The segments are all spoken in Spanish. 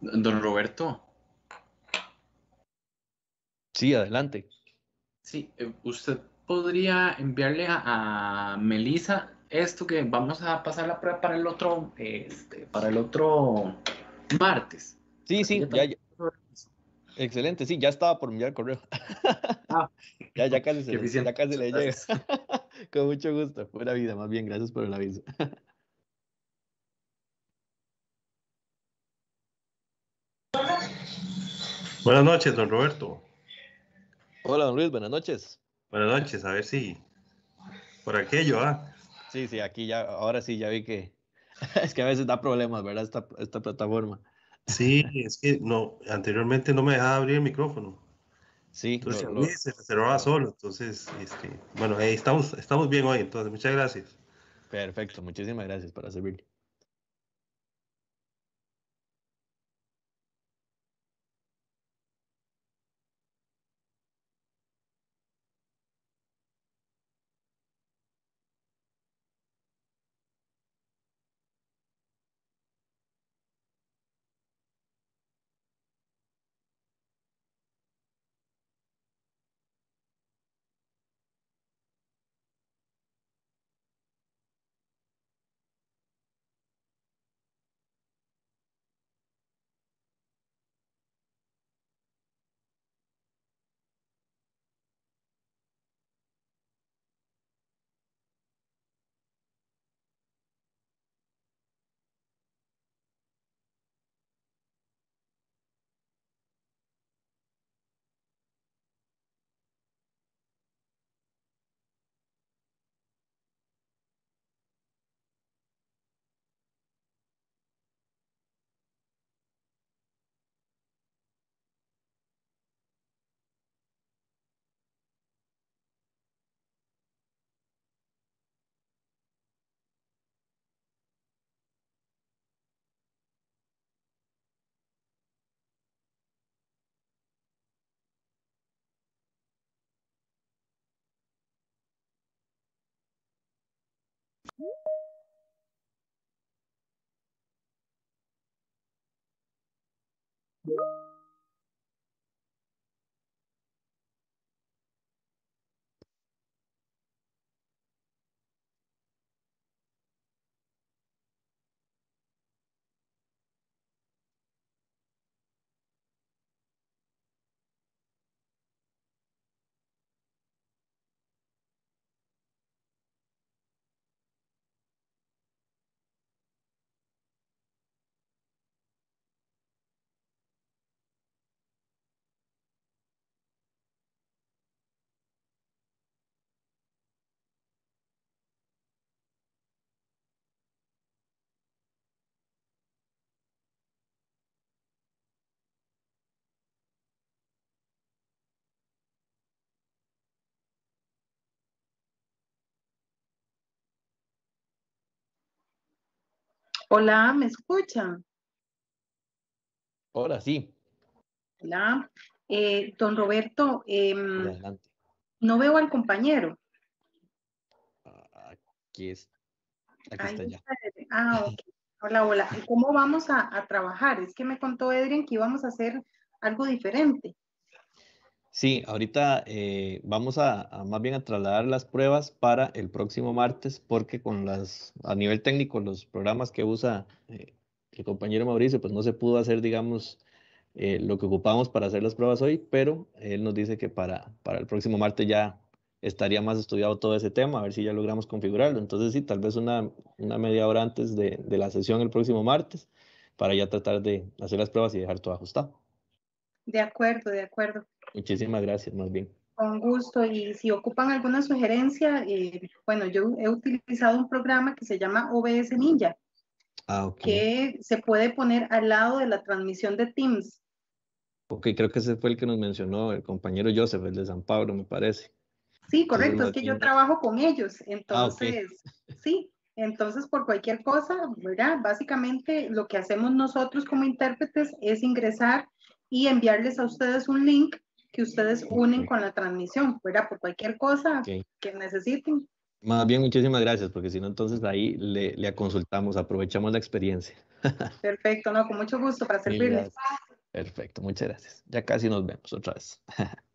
Don Roberto. Sí, adelante. Sí, eh, usted podría enviarle a, Melisa esto que vamos a pasar la prueba para el otro, este, para el otro martes. Sí, sí, ya, Excelente, sí, ya estaba por enviar correo. Ah, ya, ya casi se, le, ya llega. Con mucho gusto, buena vida, más bien, gracias por el aviso. Buenas noches, don Roberto. Hola, don Luis, buenas noches. Buenas noches, a ver si por aquello, ¿ah? Sí, sí, aquí ya, ahora sí, ya vi que es que a veces da problemas, ¿verdad? esta plataforma. Sí, es que no, anteriormente no me dejaba abrir el micrófono. Sí, entonces, se cerraba solo. Entonces, este, bueno, estamos, estamos bien hoy, entonces, muchas gracias. Perfecto, muchísimas gracias para servir. Woo! Hola, ¿me escuchan? Hola, sí. Hola. Eh, don Roberto, em, no veo al compañero. Ah, aquí está, Ah, ok. Hola, hola. cómo vamos a, trabajar? Es que me contó Edrien que íbamos a hacer algo diferente. Sí, ahorita eh, vamos a, más bien a trasladar las pruebas para el próximo martes, porque con las, a nivel técnico, los programas que usa eh, el compañero Mauricio, pues no se pudo hacer, digamos, eh, lo que ocupamos para hacer las pruebas hoy, pero él nos dice que para, para el próximo martes ya estaría más estudiado todo ese tema, a ver si ya logramos configurarlo. Entonces, sí, tal vez una, una media hora antes de, de la sesión el próximo martes, para ya tratar de hacer las pruebas y dejar todo ajustado. De acuerdo, de acuerdo. Muchísimas gracias, más bien. Con gusto. Y si ocupan alguna sugerencia, eh, bueno, yo he utilizado un programa que se llama OBS Ninja, ah, okay. que se puede poner al lado de la transmisión de Teams. Ok, creo que ese fue el que nos mencionó el compañero Joseph, el de San Pablo, me parece. Sí, correcto, es que yo trabajo con ellos, ah, entonces, sí, entonces por cualquier cosa, ¿verdad? Básicamente lo que hacemos nosotros como intérpretes es ingresar y enviarles a ustedes un link que ustedes unen con la transmisión, fuera Por cualquier cosa que necesiten. Más bien, muchísimas gracias, porque si no, entonces ahí le, le consultamos, aprovechamos la experiencia. Perfecto, no, con mucho gusto para servirles. Perfecto, muchas gracias. Ya casi nos vemos otra vez.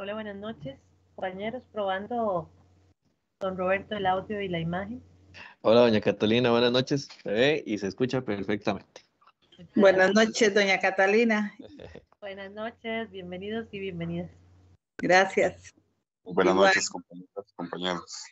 Hola, buenas noches, compañeros, probando con Roberto el audio y la imagen. Hola, doña Catalina, buenas noches. Se ve y se escucha perfectamente. Buenas noches, doña Catalina. buenas noches, bienvenidos y bienvenidas. Gracias. Buenas noches, compañeros. compañeros.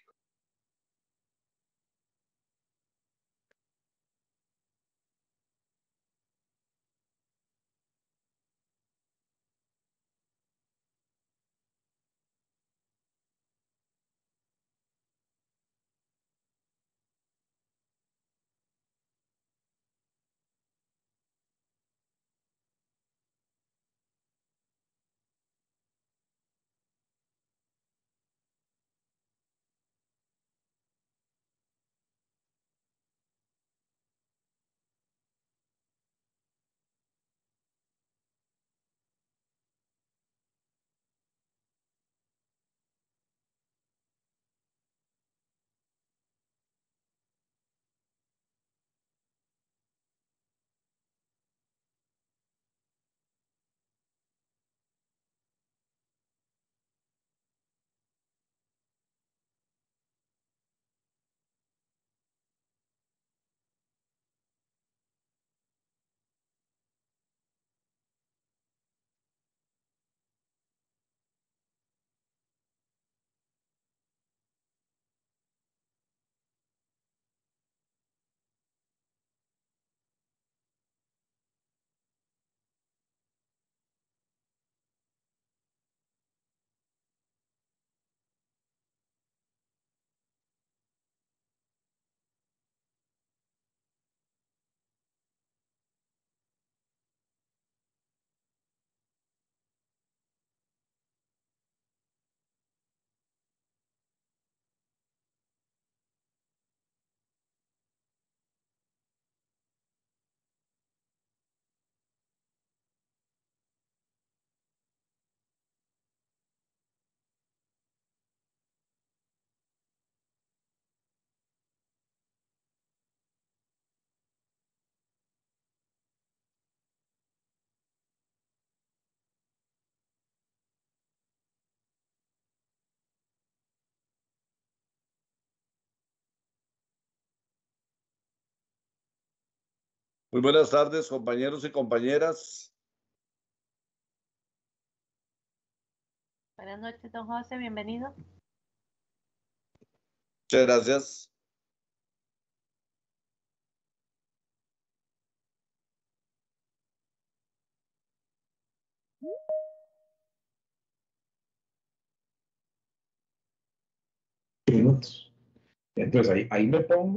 Muy buenas tardes, compañeros y compañeras. Buenas noches, don José, bienvenido. Muchas gracias. Entonces ahí, ahí me pongo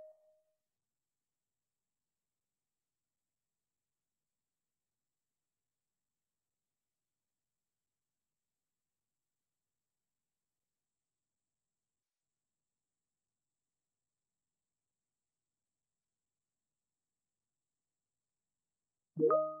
you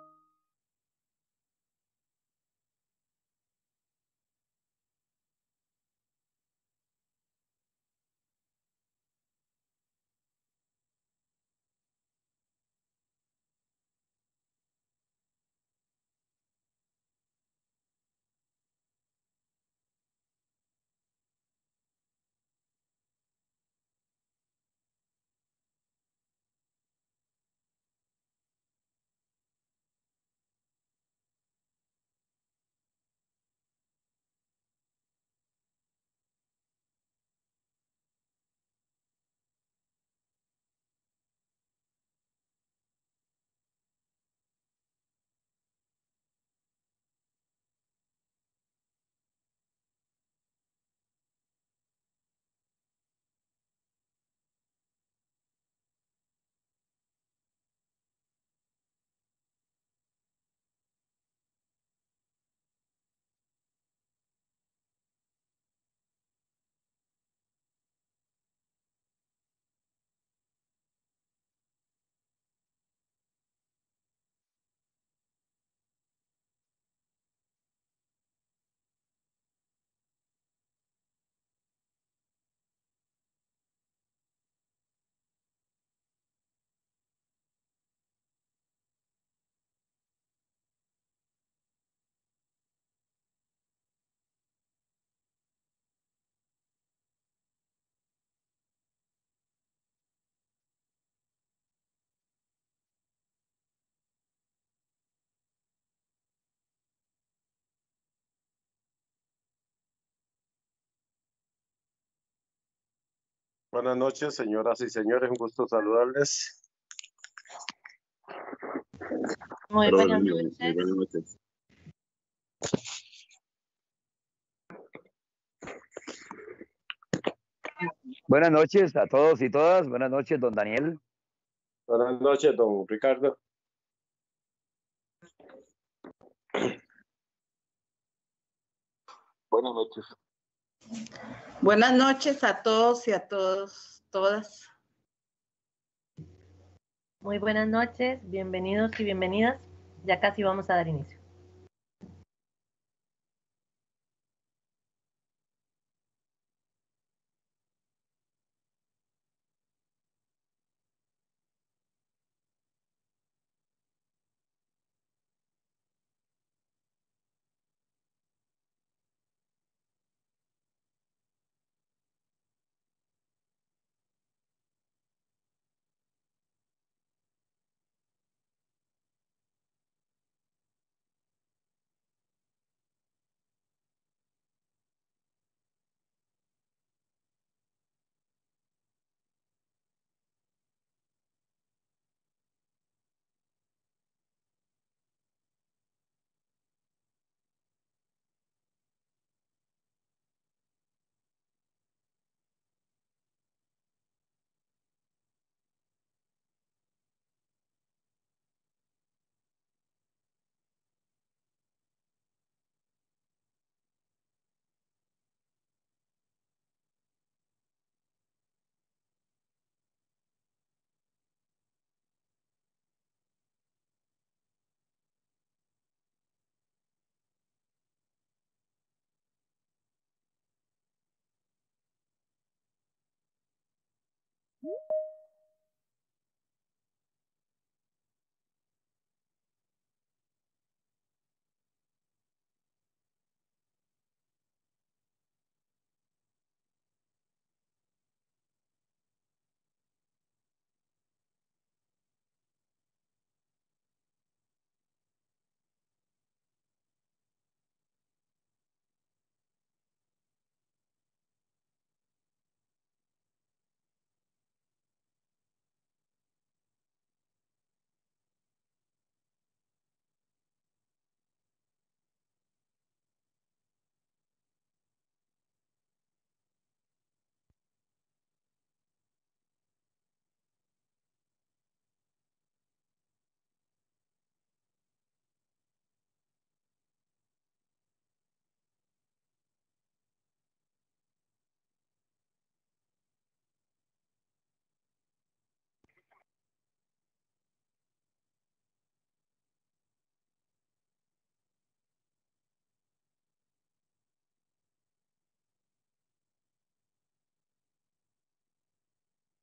Buenas noches, señoras y señores, un gusto saludarles. buenas noches. Buenas noches a todos y todas. Buenas noches, don Daniel. Buenas noches, don Ricardo. Buenas noches. Buenas noches a todos y a todos, todas. Muy buenas noches, bienvenidos y bienvenidas. Ya casi vamos a dar inicio. Woo!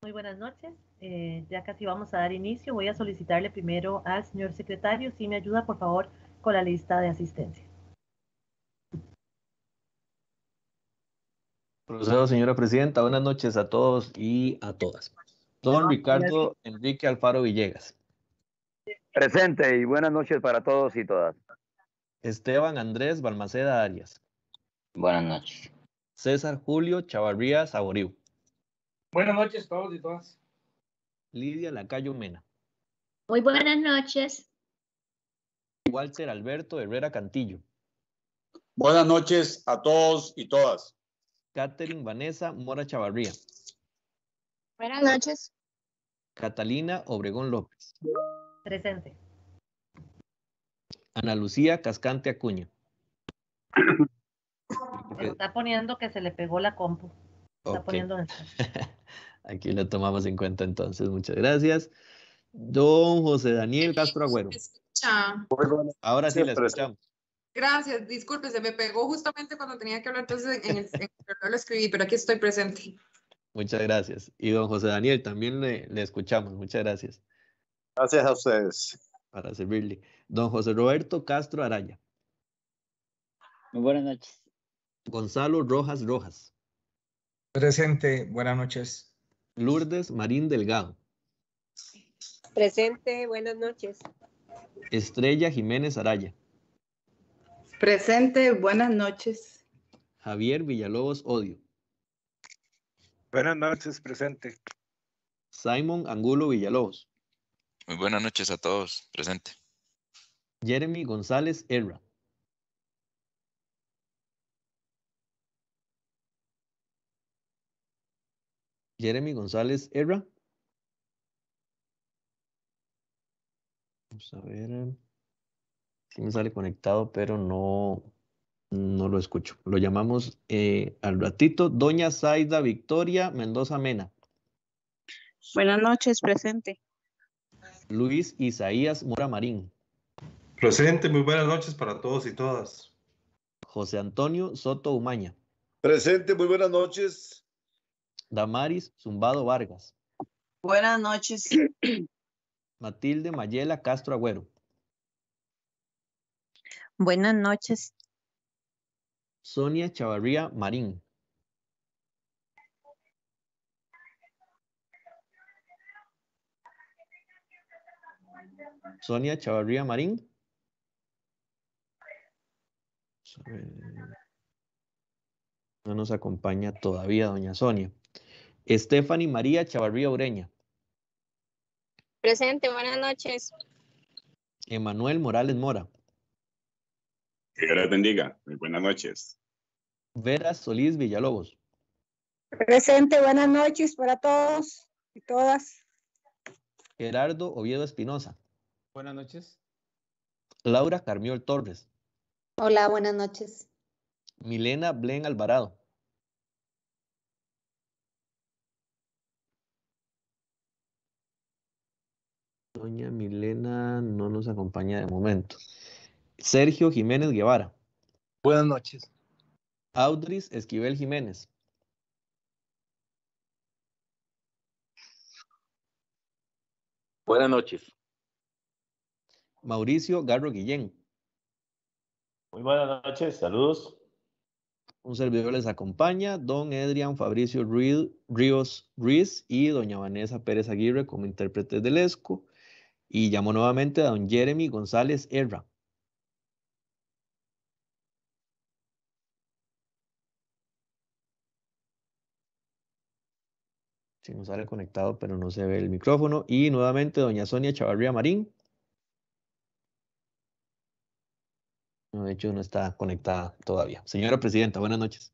muy buenas noches. Eh, ya casi vamos a dar inicio. Voy a solicitarle primero al señor secretario si me ayuda, por favor, con la lista de asistencia. Procedo, señora presidenta. Buenas noches a todos y a todas. Don Ricardo Enrique Alfaro Villegas. Presente y buenas noches para todos y todas. Esteban Andrés Balmaceda Arias. Buenas noches. César Julio Chavarría Saboriu. Buenas noches a todos y todas. Lidia Lacayo Mena. Muy buenas noches. Walter Alberto Herrera Cantillo. Buenas noches a todos y todas. Catherine Vanessa Mora Chavarría. Buenas noches. Catalina Obregón López. Presente. Ana Lucía Cascante Acuña. está poniendo que se le pegó la compu. Está poniendo. Aquí lo tomamos en cuenta entonces. Muchas gracias. Don José Daniel Castro Agüero. Ahora sí, le escuchamos. Gracias, disculpe, se me pegó justamente cuando tenía que hablar, entonces en el, lo escribí, pero aquí estoy presente. Muchas gracias. Y don José Daniel, también le, le escuchamos, muchas gracias. Gracias a ustedes. Para servirle. Don José Roberto Castro Araya. Muy buenas noches. Gonzalo Rojas Rojas. Presente, buenas noches. Lourdes Marín Delgado. Presente, buenas noches. Estrella Jiménez Araya. Presente, buenas noches. Javier Villalobos Odio. Buenas noches, presente. Simon Angulo Villalobos. Muy buenas noches a todos, presente. Jeremy González Erra. Jeremy González Erra. Vamos a ver. Sí me sale conectado, pero no, no lo escucho. Lo llamamos eh, al ratito. Doña Zaida Victoria Mendoza Mena. Buenas noches, presente. Luis Isaías Mora Marín. Presente, muy buenas noches para todos y todas. José Antonio Soto Umaña. Presente, muy buenas noches. Damaris Zumbado Vargas. Buenas noches. Matilde Mayela Castro Agüero. Buenas noches. Sonia Chavarría Marín. Sonia Chavarría Marín. No nos acompaña todavía doña Sonia. Estefany María Chavarría Ureña. Presente, buenas noches. Emanuel Morales Mora. Que Dios bendiga. buenas noches. Vera Solís Villalobos. Presente, buenas noches para todos y todas. Gerardo Oviedo Espinosa. Buenas noches. Laura Carmiol Torres. Hola, buenas noches. Milena Blen Alvarado. Doña Milena no nos acompaña de momento. Sergio Jiménez Guevara. Buenas noches. Audris Esquivel Jiménez. Buenas noches. Mauricio Garro Guillén. Muy buenas noches, saludos. Un servidor les acompaña, don Edrian Fabricio Ríos Ruiz y doña Vanessa Pérez Aguirre como intérpretes del ESCO y llamo nuevamente a don Jeremy González Erra. Si no sale conectado, pero no se ve el micrófono. Y nuevamente doña Sonia Chavarría Marín. de hecho, no está conectada todavía. Señora Presidenta, buenas noches.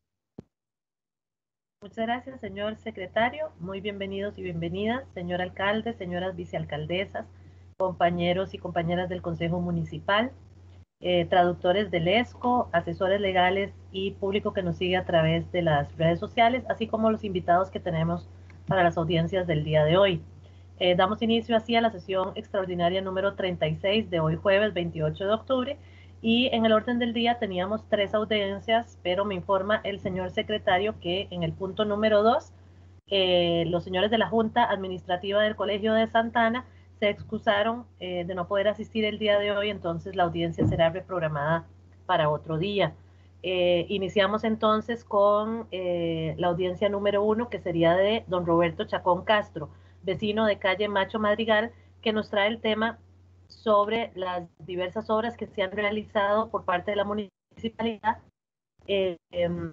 Muchas gracias, señor secretario. Muy bienvenidos y bienvenidas, señor alcalde, señoras vicealcaldesas, compañeros y compañeras del Consejo Municipal, eh, traductores del ESCO, asesores legales y público que nos sigue a través de las redes sociales, así como los invitados que tenemos para las audiencias del día de hoy. Eh, damos inicio así a la sesión extraordinaria número 36 de hoy jueves 28 de octubre y en el orden del día teníamos tres audiencias, pero me informa el señor secretario que en el punto número 2 eh, los señores de la Junta Administrativa del Colegio de Santana se excusaron eh, de no poder asistir el día de hoy, entonces la audiencia será reprogramada para otro día. Eh, iniciamos entonces con eh, la audiencia número uno, que sería de don Roberto Chacón Castro, vecino de calle Macho Madrigal, que nos trae el tema sobre las diversas obras que se han realizado por parte de la municipalidad, em,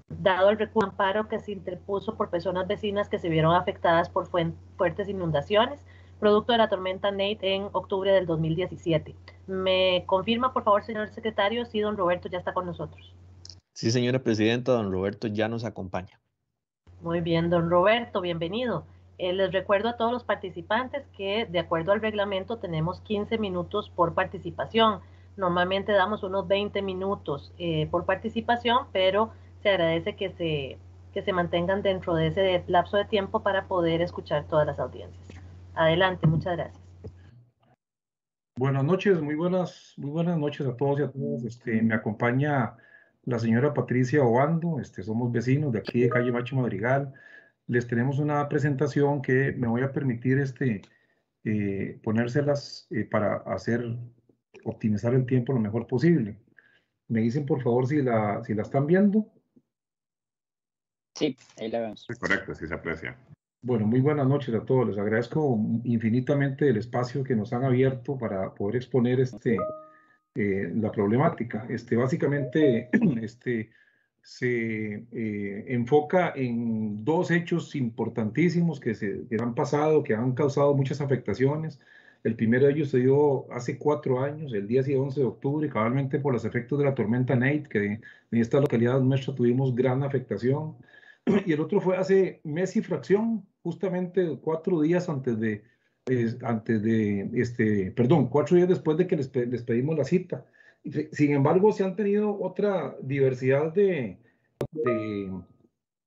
dado el recurso amparo que se interpuso por personas vecinas que se vieron afectadas por fuertes inundaciones producto de la tormenta Nate en octubre del 2017. ¿Me confirma, por favor, señor secretario, si don Roberto ya está con nosotros? Sí, señora presidenta, don Roberto ya nos acompaña. Muy bien, don Roberto, bienvenido. Eh, les recuerdo a todos los participantes que de acuerdo al reglamento tenemos 15 minutos por participación. Normalmente damos unos 20 minutos eh, por participación, pero se agradece que se, que se mantengan dentro de ese lapso de tiempo para poder escuchar todas las audiencias. Adelante, muchas gracias. Buenas noches, muy buenas, muy buenas noches a todos y a todas. Este, me acompaña la señora Patricia Obando, este, somos vecinos de aquí de calle Macho Madrigal. Les tenemos una presentación que me voy a permitir este, eh, ponérselas eh, para hacer, optimizar el tiempo lo mejor posible. Me dicen por favor si la, si la están viendo. Sí, ahí la vemos. correcto, sí se aprecia. Bueno, muy buenas noches a todos. Les agradezco infinitamente el espacio que nos han abierto para poder exponer este, eh, la problemática. Este, básicamente, este, se eh, enfoca en dos hechos importantísimos que, se, han pasado, que han causado muchas afectaciones. El primero de ellos se dio hace cuatro años, el 10 y 11 de octubre, cabalmente por los efectos de la tormenta Nate, que en esta localidad nuestra tuvimos gran afectación. y el otro fue hace mes y fracción, justamente cuatro días antes de, antes de, este, perdón, cuatro días después de que les, les, pedimos la cita. Sin embargo, se han tenido otra diversidad de, de,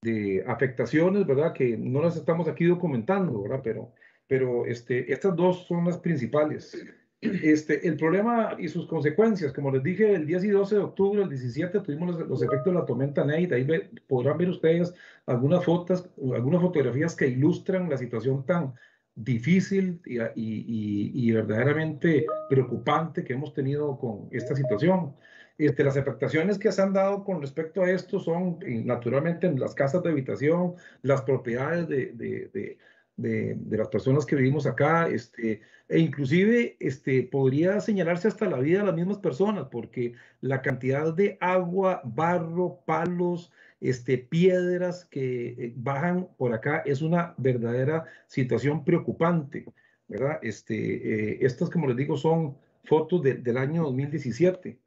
de afectaciones, ¿verdad? Que no las estamos aquí documentando, ¿verdad? Pero, pero este, estas dos son las principales. Este, el problema y sus consecuencias, como les dije, el 10 y 12 de octubre, el 17, tuvimos los, efectos de la tormenta Nate. Ahí podrán ver ustedes algunas fotos, algunas fotografías que ilustran la situación tan difícil y, verdaderamente preocupante que hemos tenido con esta situación. Este, las afectaciones que se han dado con respecto a esto son eh, naturalmente en las casas de habitación, las propiedades de, de de, las personas que vivimos acá, este, e inclusive este, podría señalarse hasta la vida de las mismas personas, porque la cantidad de agua, barro, palos, este, piedras que eh, bajan por acá es una verdadera situación preocupante, ¿verdad? Este, eh, estas, como les digo, son fotos del año 2017.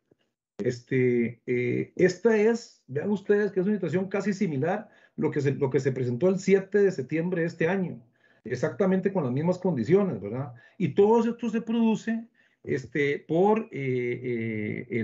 Este, eh, esta es, vean ustedes que es una situación casi similar lo que lo que se presentó el 7 de septiembre de este año exactamente con las mismas condiciones, ¿verdad? Y todo esto se produce este, por eh, eh,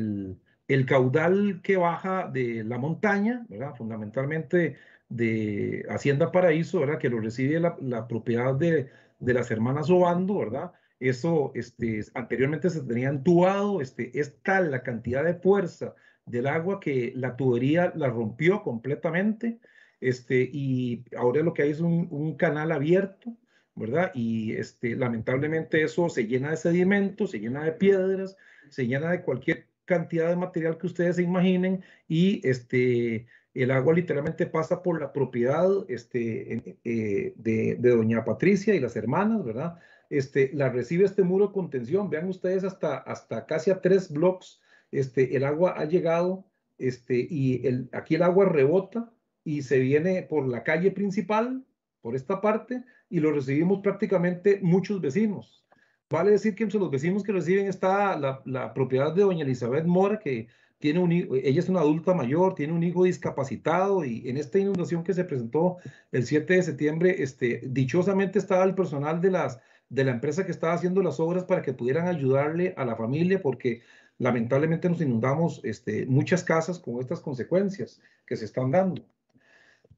el, caudal que baja de la montaña, ¿verdad? Fundamentalmente de Hacienda Paraíso, ¿verdad? Que lo recibe la, propiedad de, las hermanas Obando, ¿verdad? Eso este, anteriormente se tenía entubado, este, es tal la cantidad de fuerza del agua que la tubería la rompió completamente, este, y ahora lo que hay es un, canal abierto, ¿verdad? Y este, lamentablemente eso se llena de sedimentos, se llena de piedras, se llena de cualquier cantidad de material que ustedes se imaginen y este, el agua literalmente pasa por la propiedad este, eh, de, doña Patricia y las hermanas, ¿verdad? Este, la recibe este muro de contención, vean ustedes hasta, hasta casi a tres bloques, este, el agua ha llegado este, y el, aquí el agua rebota y se viene por la calle principal, por esta parte, y lo recibimos prácticamente muchos vecinos. Vale decir que entre los vecinos que reciben está la, propiedad de doña Elizabeth Mora, que tiene un, ella es una adulta mayor, tiene un hijo discapacitado y en esta inundación que se presentó el 7 de septiembre, este, dichosamente estaba el personal de, las, de la empresa que estaba haciendo las obras para que pudieran ayudarle a la familia porque lamentablemente nos inundamos este, muchas casas con estas consecuencias que se están dando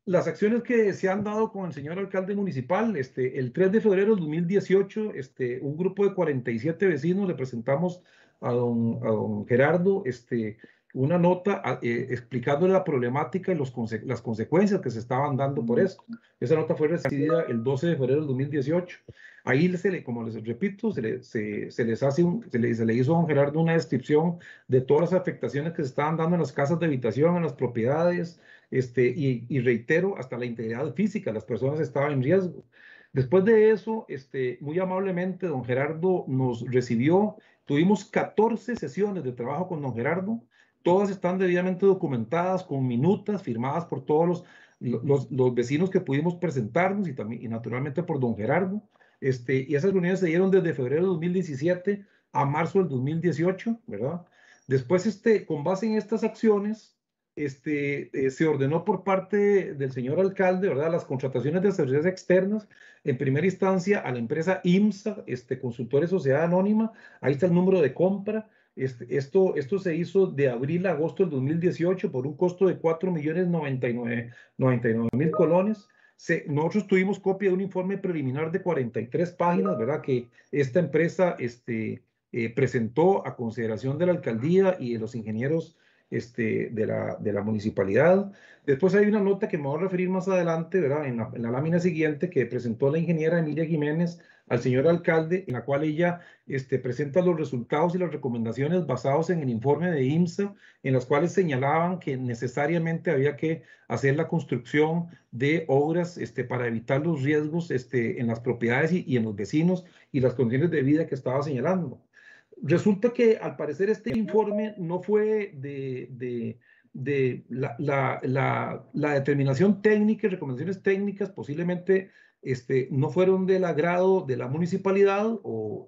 las acciones que se han dado con el señor alcalde municipal, este, el 3 de febrero de 2018, este, un grupo de 47 vecinos le presentamos a don, a don Gerardo este, una nota ah, explicando eh, explicándole la problemática y los las consecuencias que se estaban dando por esto. Esa nota fue recibida el 12 de febrero de 2018. Ahí, se le, como les repito, se se, les hace un, se, le, se le hizo a don Gerardo una descripción de todas las afectaciones que se estaban dando en las casas de habitación, en las propiedades, este, y, reitero, hasta la integridad física, las personas estaban en riesgo. Después de eso, este, muy amablemente, don Gerardo nos recibió, tuvimos 14 sesiones de trabajo con don Gerardo, todas están debidamente documentadas con minutas firmadas por todos los, los, vecinos que pudimos presentarnos y, también, y naturalmente por don Gerardo. Este, y esas reuniones se dieron desde febrero de 2017 a marzo del 2018, ¿verdad? Después, este, con base en estas acciones, este, eh, se ordenó por parte del señor alcalde, ¿verdad? Las contrataciones de servicios externas, en primera instancia a la empresa IMSA, este, Consultores Sociedad Anónima, ahí está el número de compra. Este, esto, esto se hizo de abril a agosto del 2018 por un costo de 4 millones 99 mil colones. nosotros tuvimos copia de un informe preliminar de 43 páginas, ¿verdad? Que esta empresa este, eh, presentó a consideración de la alcaldía y de los ingenieros este, de, la, de la municipalidad. Después hay una nota que me voy a referir más adelante, ¿verdad? En la, lámina siguiente que presentó la ingeniera Emilia Jiménez al señor alcalde, en la cual ella este, presenta los resultados y las recomendaciones basados en el informe de IMSA, en las cuales señalaban que necesariamente había que hacer la construcción de obras este, para evitar los riesgos este, en las propiedades y en los vecinos y las condiciones de vida que estaba señalando. Resulta que al parecer este informe no fue de, la, determinación técnica y recomendaciones técnicas posiblemente este, no fueron del agrado de la municipalidad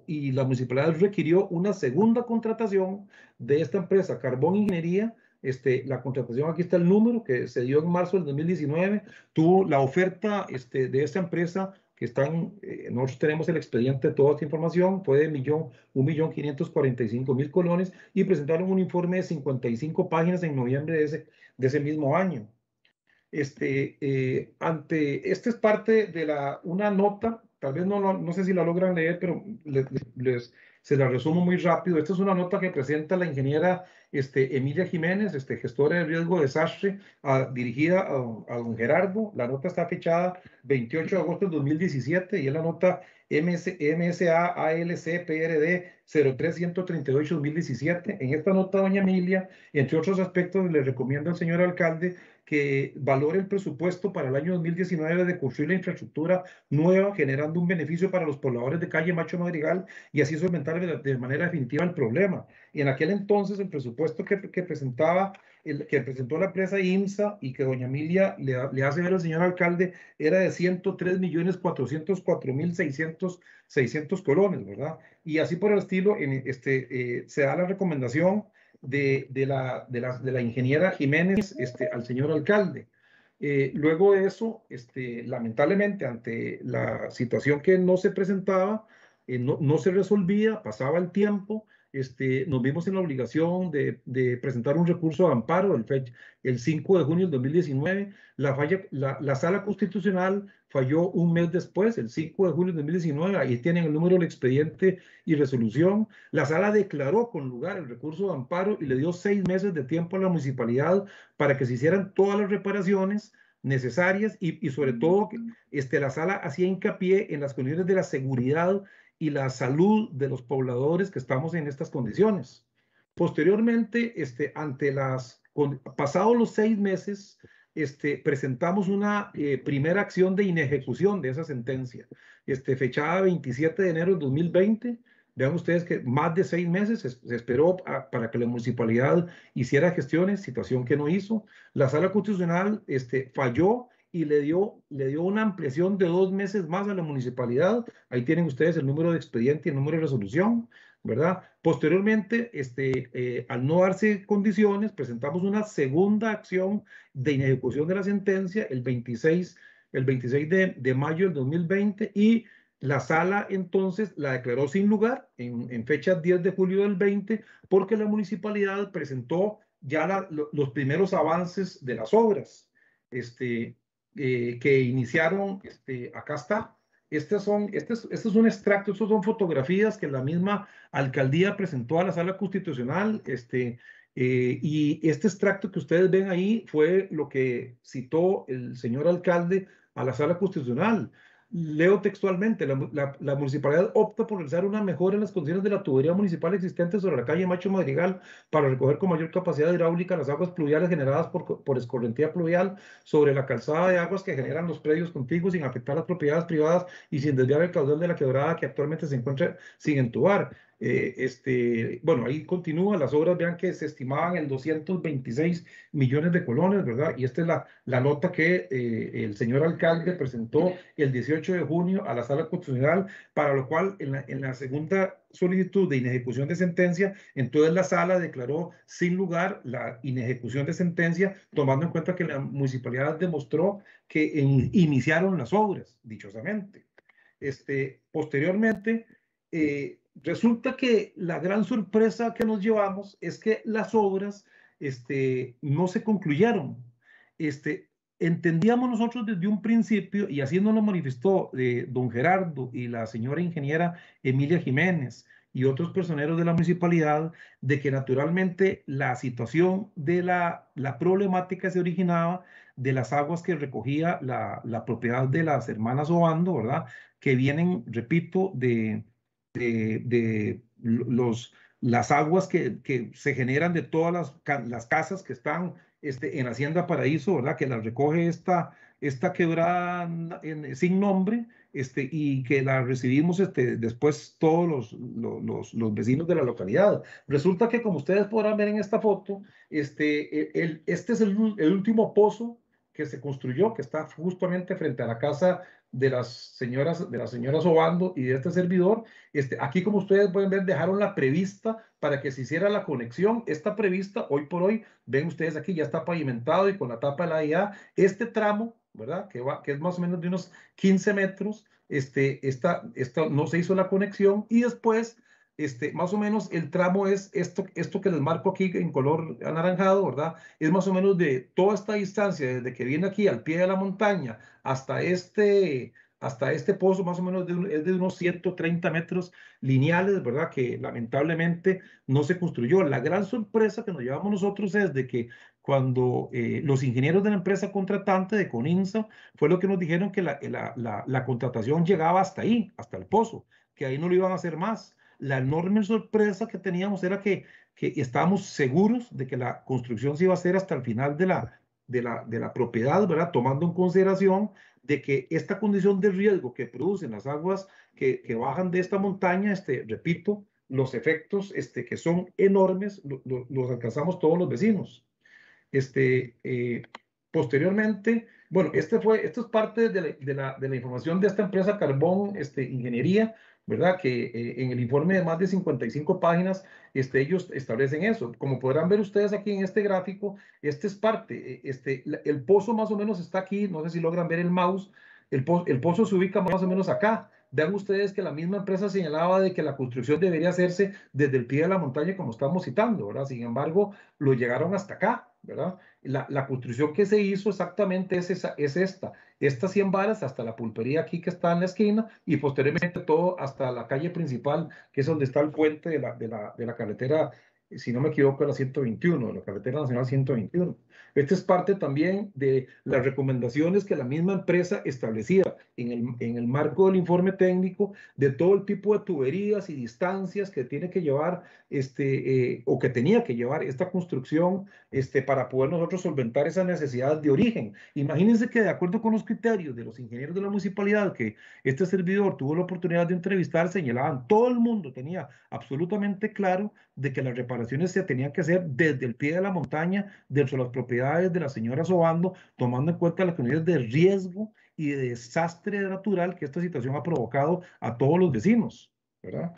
y la municipalidad requirió una segunda contratación de esta empresa Carbón Ingeniería este, la contratación, aquí está el número, que se dio en marzo del 2019, tuvo la oferta este, de esta empresa que están, eh, nosotros tenemos el expediente de toda esta información, fue de millón, 1.545.000 colones y presentaron un informe de 55 páginas en noviembre de ese, de ese mismo año. Este, eh, ante, esta es parte de la, una nota, tal vez no, no, no sé si la logran leer, pero les, les se la resumo muy rápido. Esta es una nota que presenta la ingeniera este, Emilia Jiménez, este, gestora de riesgo de desastre, ah, dirigida a, don Gerardo. La nota está fechada 28 de agosto de 2017 y es la nota MSA ALC PRD 03138-2017. En esta nota, doña Emilia, entre otros aspectos, le recomiendo al señor alcalde que valore el presupuesto para el año 2019 de construir la infraestructura nueva, generando un beneficio para los pobladores de calle Macho Madrigal y así solventar de, manera definitiva el problema. Y en aquel entonces el presupuesto que, presentaba el, que presentó la empresa IMSA y que doña Emilia le, hace ver al señor alcalde era de 103 millones 404 mil 600, colones, ¿verdad? Y así por el estilo, en, este, eh, se da la recomendación de, la, ingeniera Jiménez este, al señor alcalde. Eh, luego de eso, este, lamentablemente, ante la situación que no se presentaba, eh, no, se resolvía, pasaba el tiempo este, nos vimos en la obligación de, presentar un recurso de amparo e el, 5 de junio del 2019. La, falla, la, sala constitucional falló un mes después, el 5 de junio de 2019. Ahí tienen el número del expediente y resolución. La sala declaró con lugar el recurso de amparo y le dio seis meses de tiempo a la municipalidad para que se hicieran todas las reparaciones necesarias y, sobre todo este, la sala hacía hincapié en las condiciones de la seguridad y la salud de los pobladores que estamos en estas condiciones. Posteriormente, este, ante las, pasados los seis meses, este, presentamos una eh, primera acción de inejecución de esa sentencia, este, fechada 27 de enero de 2020. Vean ustedes que más de seis meses se, esperó para que la municipalidad hiciera gestiones, situación que no hizo. La sala constitucional este, falló y le dio, le dio una ampliación de dos meses más a la municipalidad. Ahí tienen ustedes el número de expediente y el número de resolución, ¿verdad? Posteriormente, este, eh, al no darse condiciones, presentamos una segunda acción de inejecución de la sentencia el 26, el 26 de, mayo del 2020 y la sala entonces la declaró sin lugar en, fecha 10 de julio del 20 porque la municipalidad presentó ya los primeros avances de las obras. Este, eh, que iniciaron, este, acá está, este, son, este es, un extracto, estas son fotografías que la misma alcaldía presentó a la sala constitucional, este, eh, y este extracto que ustedes ven ahí fue lo que citó el señor alcalde a la sala constitucional. Leo textualmente, la, municipalidad opta por realizar una mejora en las condiciones de la tubería municipal existente sobre la calle Macho Madrigal para recoger con mayor capacidad hidráulica las aguas pluviales generadas por, por escorrentía pluvial sobre la calzada de aguas que generan los predios contiguos sin afectar las propiedades privadas y sin desviar el caudal de la quebrada que actualmente se encuentra sin entubar eh, este, bueno, ahí continúan las obras vean que se estimaban en 226 millones de colones, ¿verdad? Y esta es la, nota que eh, el señor alcalde presentó el 18 de junio a la sala constitucional, para lo cual en la, segunda solicitud de inejecución de sentencia, entonces la sala declaró sin lugar la inejecución de sentencia, tomando en cuenta que la municipalidad demostró que iniciaron las obras, dichosamente. Este, posteriormente, eh, resulta que la gran sorpresa que nos llevamos es que las obras este, no se concluyeron. Este, entendíamos nosotros desde un principio, y así nos lo manifestó eh, don Gerardo y la señora ingeniera Emilia Jiménez y otros personeros de la municipalidad, de que naturalmente la situación de la, la problemática se originaba de las aguas que recogía la, la propiedad de las hermanas Obando, ¿verdad? Que vienen, repito, de, de, los, las aguas que, que, se generan de todas las, casas que están este, en Hacienda Paraíso, ¿verdad? Que la recoge esta, esta quebrada sin nombre este, y que la recibimos este, después todos los, los, vecinos de la localidad. Resulta que como ustedes podrán ver en esta foto, este, e-, el, este es el, el último pozo que se construyó, que está justamente frente a la casa de las señoras, de las señoras Obando y de este servidor. Este, aquí, como ustedes pueden ver, dejaron la prevista para que se hiciera la conexión. Esta prevista, hoy por hoy, ven ustedes aquí, ya está pavimentado y con la tapa de la IA. Este tramo, ¿verdad? Que, va, que es más o menos de unos 15 metros, este, esta, esta, no se hizo la conexión y después este, más o menos el tramo es esto, esto que les marco aquí en color anaranjado, ¿verdad? Es más o menos de toda esta distancia, desde que viene aquí al pie de la montaña hasta este, hasta este pozo, más o menos de es de unos 130 metros lineales, ¿verdad? Que lamentablemente no se construyó. La gran sorpresa que nos llevamos nosotros es de que cuando eh, los ingenieros de la empresa contratante de Coninsa fue lo que nos dijeron que la, la contratación llegaba hasta ahí, hasta el pozo, que ahí no lo iban a hacer más la enorme sorpresa que teníamos era que, que estábamos seguros de que la construcción se iba a hacer hasta el final de la, de la, propiedad, ¿verdad? Tomando en consideración de que esta condición de riesgo que producen las aguas que, bajan de esta montaña, este, repito, los efectos este, que son enormes los alcanzamos todos los vecinos. Este, eh, posteriormente, bueno, este fue, esto es parte de la, información de esta empresa Carbón este, Ingeniería, ¿verdad? Que eh, en el informe de más de 55 páginas, este, ellos establecen eso. Como podrán ver ustedes aquí en este gráfico, este es parte, e, este, el pozo más o menos está aquí, no sé si logran ver el mouse, el pozo se ubica más o menos acá, Vean ustedes que la misma empresa señalaba de que la construcción debería hacerse desde el pie de la montaña, como estamos citando, ¿verdad? Sin embargo, lo llegaron hasta acá, ¿verdad? La, construcción que se hizo exactamente es, es esta. Estas 100 varas hasta la pulpería aquí que está en la esquina y posteriormente todo hasta la calle principal, que es donde está el puente de la, de la, carretera, si no me equivoco, la 121, la carretera nacional 121. Esta es parte también de las recomendaciones que la misma empresa establecía en el, en el marco del informe técnico de todo el tipo de tuberías y distancias que tiene que llevar este, eh, o que tenía que llevar esta construcción este, para poder nosotros solventar esas necesidades de origen. Imagínense que de acuerdo con los criterios de los ingenieros de la municipalidad que este servidor tuvo la oportunidad de entrevistar, señalaban, todo el mundo tenía absolutamente claro de que las reparaciones se tenían que hacer desde el pie de la montaña, dentro de las propiedades de la señora Sobando, tomando en cuenta las condiciones de riesgo y de desastre natural que esta situación ha provocado a todos los vecinos, ¿verdad?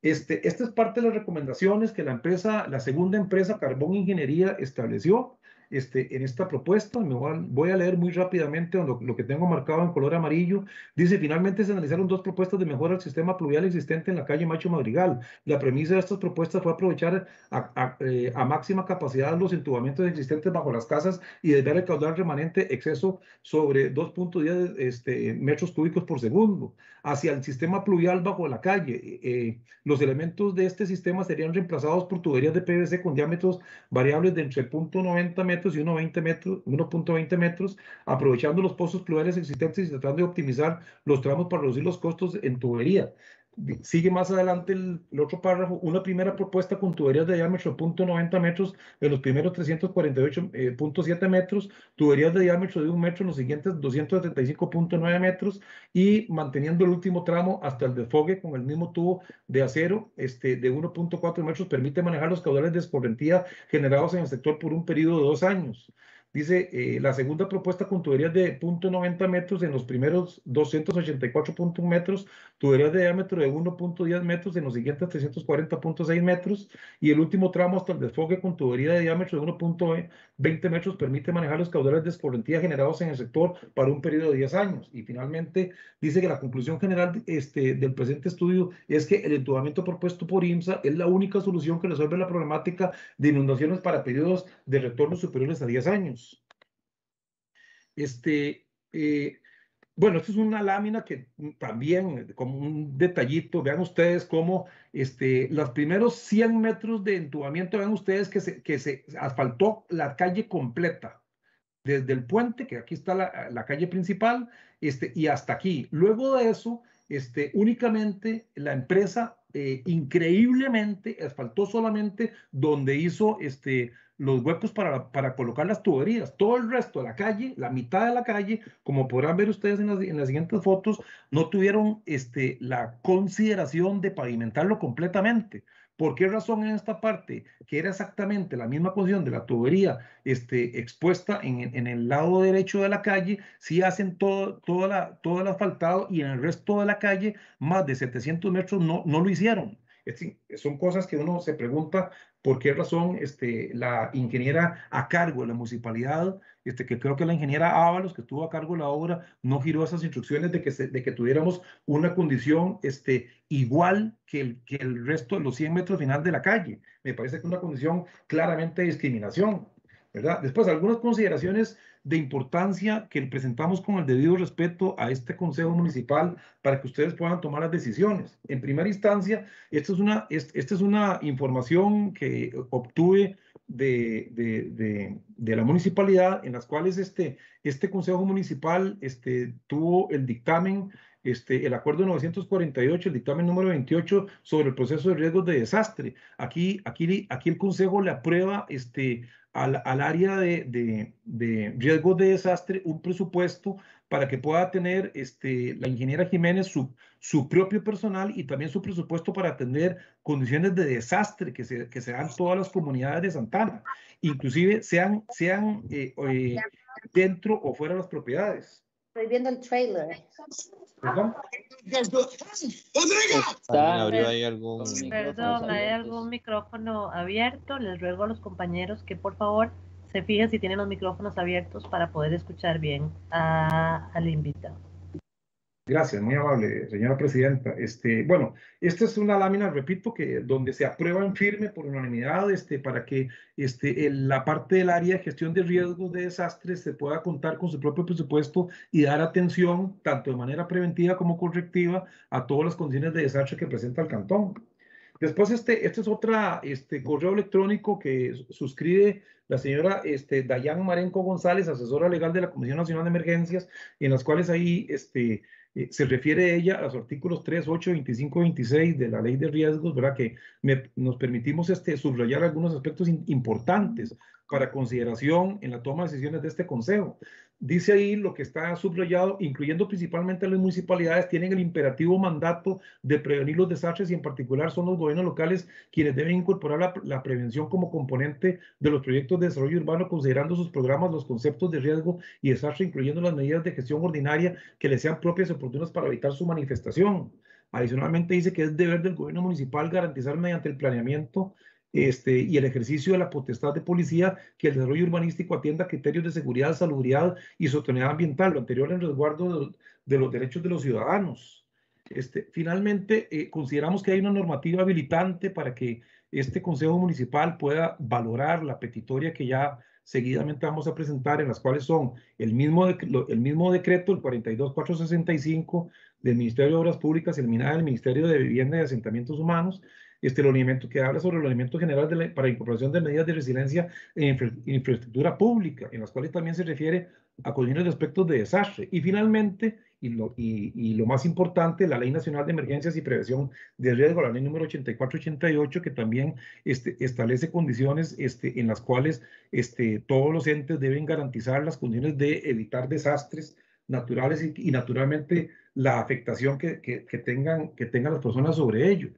Este, esta es parte de las recomendaciones que la empresa, la segunda empresa Carbón Ingeniería estableció este, en esta propuesta. voy, a, leer muy rápidamente lo, que tengo marcado en color amarillo. Dice, finalmente se analizaron dos propuestas de mejora del sistema pluvial existente en la calle Macho Madrigal. La premisa de estas propuestas fue aprovechar a, a, eh, a máxima capacidad los entubamientos existentes bajo las casas y desviar el caudal remanente exceso sobre 2.10 este, metros cúbicos por segundo hacia el sistema pluvial bajo la calle. Eh, eh, los elementos de este sistema serían reemplazados por tuberías de PVC con diámetros variables de entre 0.90 metros y 1.20 metros, 1.20 metros, aprovechando los pozos pluviales existentes y tratando de optimizar los tramos para reducir los costos en tubería. Sigue más adelante el, otro párrafo, una primera propuesta con tuberías de diámetro de 0.90 metros en los primeros 348.7 eh, metros, tuberías de diámetro de un metro en los siguientes 275.9 metros y manteniendo el último tramo hasta el desfogue con el mismo tubo de acero este, de 1.4 metros permite manejar los caudales de escorrentía generados en el sector por un periodo de dos años. Dice, eh, la segunda propuesta con tuberías de 0.90 metros en los primeros 284.1 metros, tuberías de diámetro de 1.10 metros en los siguientes 340.6 metros y el último tramo hasta el desfogue con tubería de diámetro de 1.20 metros permite manejar los caudales de escorrentía generados en el sector para un periodo de 10 años. Y finalmente dice que la conclusión general este, del presente estudio es que el entubamiento propuesto por IMSA es la única solución que resuelve la problemática de inundaciones para periodos de retorno superiores a 10 años. Este, eh, bueno, esta es una lámina que también, como un detallito, vean ustedes cómo este, los primeros 100 metros de entubamiento, vean ustedes que se, asfaltó la calle completa, desde el puente, que aquí está la, calle principal, este, y hasta aquí. Luego de eso, este, únicamente la empresa eh, increíblemente asfaltó solamente donde hizo este, los huecos para, colocar las tuberías. Todo el resto de la calle, la mitad de la calle, como podrán ver ustedes en las, en las siguientes fotos, no tuvieron este, la consideración de pavimentarlo completamente. ¿Por qué razón en esta parte, que era exactamente la misma posición de la tubería este, expuesta en, en el lado derecho de la calle, si hacen todo, todo, la, todo el asfaltado y en el resto de la calle, más de 700 metros, no, no lo hicieron? Es son cosas que uno se pregunta por qué razón este, la ingeniera a cargo de la municipalidad este, que creo que la ingeniera Ábalos, que estuvo a cargo de la obra, no giró esas instrucciones de que, de que tuviéramos una condición este, igual que el, que el resto de los 100 metros final de la calle. Me parece que es una condición claramente de discriminación. ¿verdad? Después, algunas consideraciones de importancia que presentamos con el debido respeto a este Consejo Municipal para que ustedes puedan tomar las decisiones. En primera instancia, esta es una, esta es una información que obtuve de, de, la municipalidad en las cuales este, este Consejo Municipal este, tuvo el dictamen, este, el acuerdo 948, el dictamen número 28 sobre el proceso de riesgos de desastre. Aquí, aquí, aquí el Consejo le aprueba este, al, al área de, riesgos de desastre un presupuesto para que pueda tener este, la ingeniera Jiménez su, su propio personal y también su presupuesto para atender condiciones de desastre que se, que se dan todas las comunidades de Santana, inclusive sean, sean eh, eh, dentro o fuera de las propiedades. Estoy viendo el trailer. ¿Perdón? algún Perdón, hay algún micrófono abierto. Les ruego a los compañeros que por favor se fija si tiene los micrófonos abiertos para poder escuchar bien al invitado. Gracias, muy amable, señora presidenta. Este, bueno, esta es una lámina, repito, que donde se aprueba en firme por unanimidad este, para que este, la parte del área de gestión de riesgos de desastres se pueda contar con su propio presupuesto y dar atención, tanto de manera preventiva como correctiva, a todas las condiciones de desastre que presenta el cantón. Después, este, este es otro este, correo electrónico que suscribe la señora este, Dayan Marenco González, asesora legal de la Comisión Nacional de Emergencias, en las cuales ahí este, eh, se refiere ella a los artículos 3, 8, 25, 26 de la Ley de Riesgos, ¿verdad? Que nos permitimos este, subrayar algunos aspectos importantes para consideración en la toma de decisiones de este Consejo. Dice ahí lo que está subrayado, incluyendo principalmente las municipalidades, tienen el imperativo mandato de prevenir los desastres y en particular son los gobiernos locales quienes deben incorporar la, prevención como componente de los proyectos de desarrollo urbano, considerando sus programas los conceptos de riesgo y desastre, incluyendo las medidas de gestión ordinaria que les sean propias y oportunas para evitar su manifestación. Adicionalmente dice que es deber del gobierno municipal garantizar mediante el planeamiento este, y el ejercicio de la potestad de policía que el desarrollo urbanístico atienda criterios de seguridad, salubridad y sostenibilidad ambiental, lo anterior en resguardo de, los derechos de los ciudadanos. Este, finalmente, eh, consideramos que hay una normativa habilitante para que este Consejo Municipal pueda valorar la petitoria que ya seguidamente vamos a presentar, en las cuales son el mismo, el mismo decreto, el 42465 del Ministerio de Obras Públicas, el del Ministerio de Vivienda y Asentamientos Humanos, este, el alineamiento que habla sobre el alineamiento general para incorporación de medidas de resiliencia en infraestructura pública, en las cuales también se refiere a condiciones de aspectos de desastre. Y finalmente, y lo, y, lo, más importante, la Ley Nacional de Emergencias y Prevención de Riesgo, la ley número 8488, que también este, establece condiciones este, en las cuales este, todos los entes deben garantizar las condiciones de evitar desastres naturales y, naturalmente la afectación que, que, tengan, que tengan las personas sobre ello.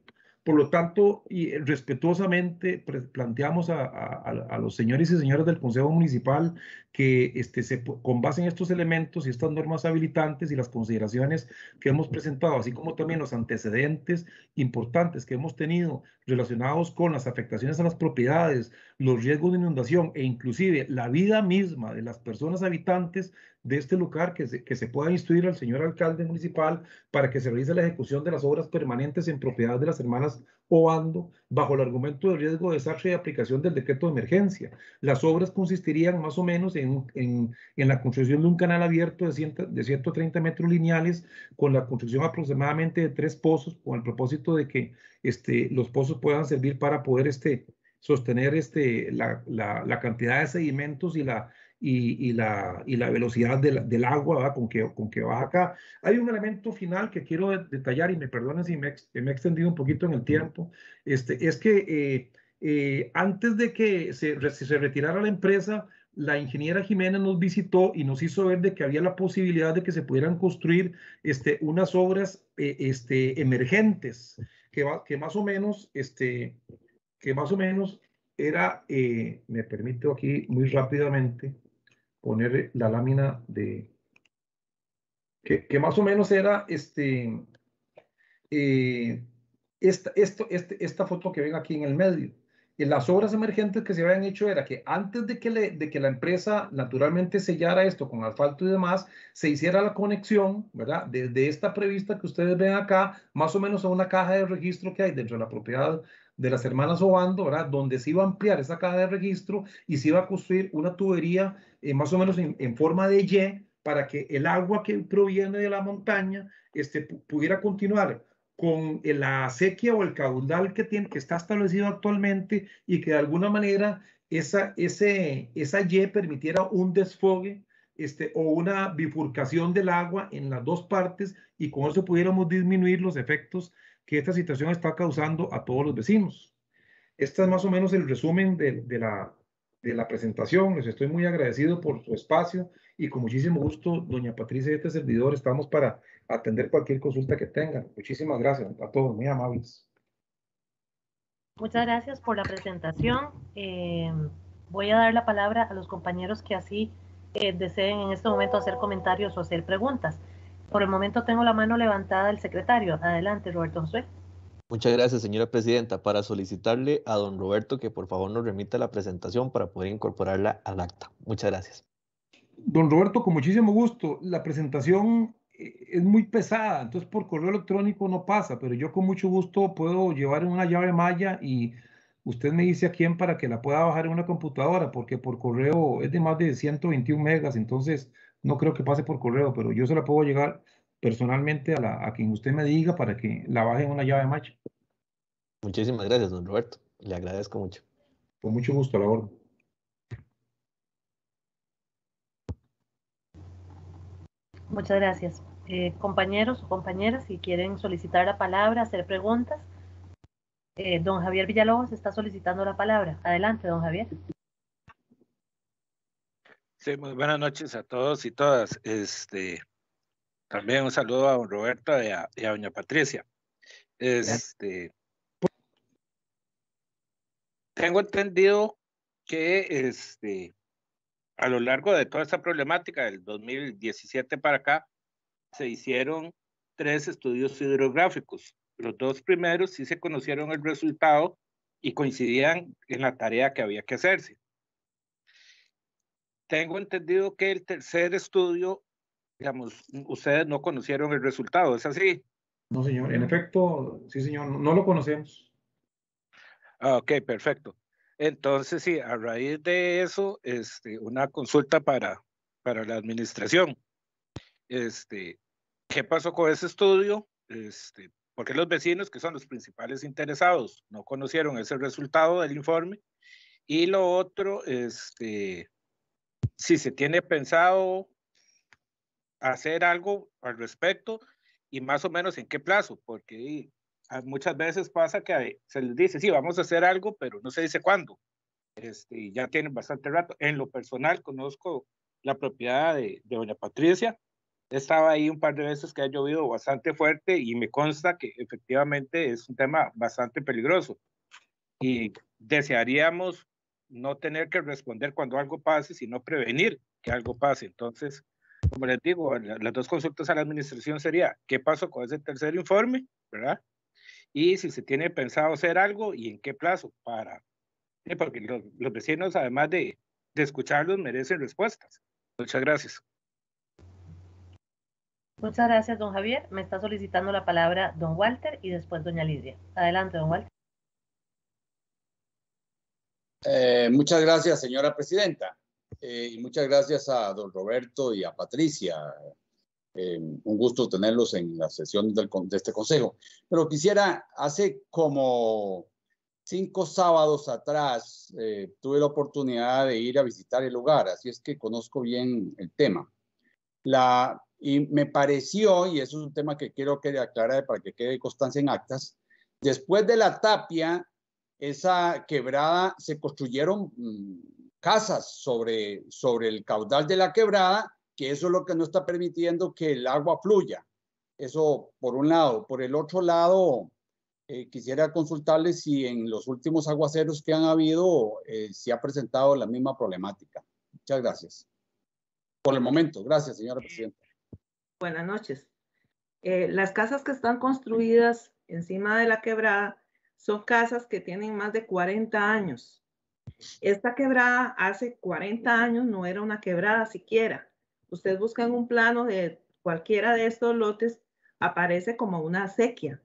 Por lo tanto, y eh, respetuosamente planteamos a, los señores y señoras del Consejo Municipal que este, se, con base en estos elementos y estas normas habilitantes y las consideraciones que hemos presentado, así como también los antecedentes importantes que hemos tenido relacionados con las afectaciones a las propiedades, los riesgos de inundación e inclusive la vida misma de las personas habitantes de este lugar, que se, pueda instruir al señor alcalde municipal para que se realice la ejecución de las obras permanentes en propiedad de las hermanas Oando bajo el argumento de riesgo de desastre y aplicación del decreto de emergencia. Las obras consistirían más o menos en, la construcción de un canal abierto de, de 130 metros lineales con la construcción aproximadamente de tres pozos con el propósito de que este, los pozos puedan servir para poder este, sostener este, la, cantidad de sedimentos y la, y, la, y la, velocidad del, agua con que, con que baja acá. Hay un elemento final que quiero detallar y me perdonen si me, me he extendido un poquito en el tiempo, este, es que eh, eh, antes de que se, se retirara la empresa, la ingeniera Jiménez nos visitó y nos hizo ver de que había la posibilidad de que se pudieran construir este, unas obras eh, este, emergentes, que, que más o menos, este, que más o menos era, me permito aquí muy rápidamente, poner la lámina de... que, más o menos era este... Eh, esta, esto, este, esta foto que ven aquí en el medio. Y eh, las obras emergentes que se habían hecho era que antes de que, le, de que la empresa naturalmente sellara esto con asfalto y demás, se hiciera la conexión, ¿verdad? Desde esta prevista que ustedes ven acá, más o menos a una caja de registro que hay dentro de la propiedad de las hermanas Obando, ¿verdad? Donde se iba a ampliar esa caja de registro y se iba a construir una tubería eh, más o menos en, forma de Y para que el agua que proviene de la montaña este, pudiera continuar con la acequia o el caudal que, tiene, que está establecido actualmente y que de alguna manera esa, ese, esa Y permitiera un desfogue este, o una bifurcación del agua en las dos partes y con eso pudiéramos disminuir los efectos que esta situación está causando a todos los vecinos. Este es más o menos el resumen de, la, presentación. Les estoy muy agradecido por su espacio y con muchísimo gusto, doña Patricia y este servidor, estamos para atender cualquier consulta que tengan. Muchísimas gracias a todos, muy amables. Muchas gracias por la presentación. Eh, voy a dar la palabra a los compañeros que así eh, deseen en este momento hacer comentarios o hacer preguntas. Por el momento tengo la mano levantada del secretario. Adelante, Roberto Josué. Muchas gracias, señora presidenta. Para solicitarle a don Roberto que por favor nos remita la presentación para poder incorporarla al acta. Muchas gracias. Don Roberto, con muchísimo gusto. La presentación eh, es muy pesada, entonces por correo electrónico no pasa, pero yo con mucho gusto puedo llevar una llave malla y usted me dice a quién para que la pueda bajar en una computadora, porque por correo es de más de 121 megas, entonces no creo que pase por correo, pero yo se la puedo llegar personalmente a, la, a quien usted me diga para que la baje en una llave de marcha. Muchísimas gracias, don Roberto. Le agradezco mucho. Con mucho gusto, la orden. Muchas gracias. Eh, compañeros o compañeras, si quieren solicitar la palabra, hacer preguntas, eh, don Javier Villalobos está solicitando la palabra. Adelante, don Javier. Sí, muy buenas noches a todos y todas. Este, también un saludo a don Roberto y a, doña Patricia. Este, tengo entendido que este, a lo largo de toda esta problemática del 2017 para acá, se hicieron tres estudios hidrográficos. Los dos primeros sí se conocieron el resultado y coincidían en la tarea que había que hacerse tengo entendido que el tercer estudio, digamos, ustedes no conocieron el resultado, ¿es así? No, señor, en efecto, sí, señor, no lo conocemos. Ah, ok, perfecto. Entonces, sí, a raíz de eso, este, una consulta para, para la administración. Este, ¿Qué pasó con ese estudio? Este, porque los vecinos, que son los principales interesados, no conocieron ese resultado del informe? Y lo otro, este, si se tiene pensado hacer algo al respecto y más o menos en qué plazo, porque muchas veces pasa que se les dice, sí, vamos a hacer algo, pero no se dice cuándo. Este, ya tienen bastante rato. En lo personal, conozco la propiedad de, de doña Patricia. Estaba ahí un par de veces que ha llovido bastante fuerte y me consta que efectivamente es un tema bastante peligroso. Y desearíamos no tener que responder cuando algo pase, sino prevenir que algo pase. Entonces, como les digo, las dos consultas a la administración sería, ¿qué pasó con ese tercer informe? ¿Verdad? Y si se tiene pensado hacer algo y en qué plazo para... Porque los, vecinos, además de, de escucharlos, merecen respuestas. Muchas gracias. Muchas gracias, don Javier. Me está solicitando la palabra don Walter y después doña Lidia. Adelante, don Walter. Eh, muchas gracias, señora presidenta. Eh, y muchas gracias a don Roberto y a Patricia. Eh, un gusto tenerlos en la sesión del, de este consejo. Pero quisiera, hace como cinco sábados atrás, tuve la oportunidad de ir a visitar el lugar, así es que conozco bien el tema. La, y me pareció, y eso es un tema que quiero que aclare para que quede constancia en actas, después de la tapia esa quebrada se construyeron mm, casas sobre, sobre el caudal de la quebrada, que eso es lo que no está permitiendo que el agua fluya. Eso por un lado. Por el otro lado, eh, quisiera consultarle si en los últimos aguaceros que han habido eh, se ha presentado la misma problemática. Muchas gracias. Por el momento, gracias, señora presidenta. Buenas noches. Eh, las casas que están construidas encima de la quebrada son casas que tienen más de 40 años. Esta quebrada hace 40 años no era una quebrada siquiera. Ustedes buscan un plano de cualquiera de estos lotes, aparece como una acequia.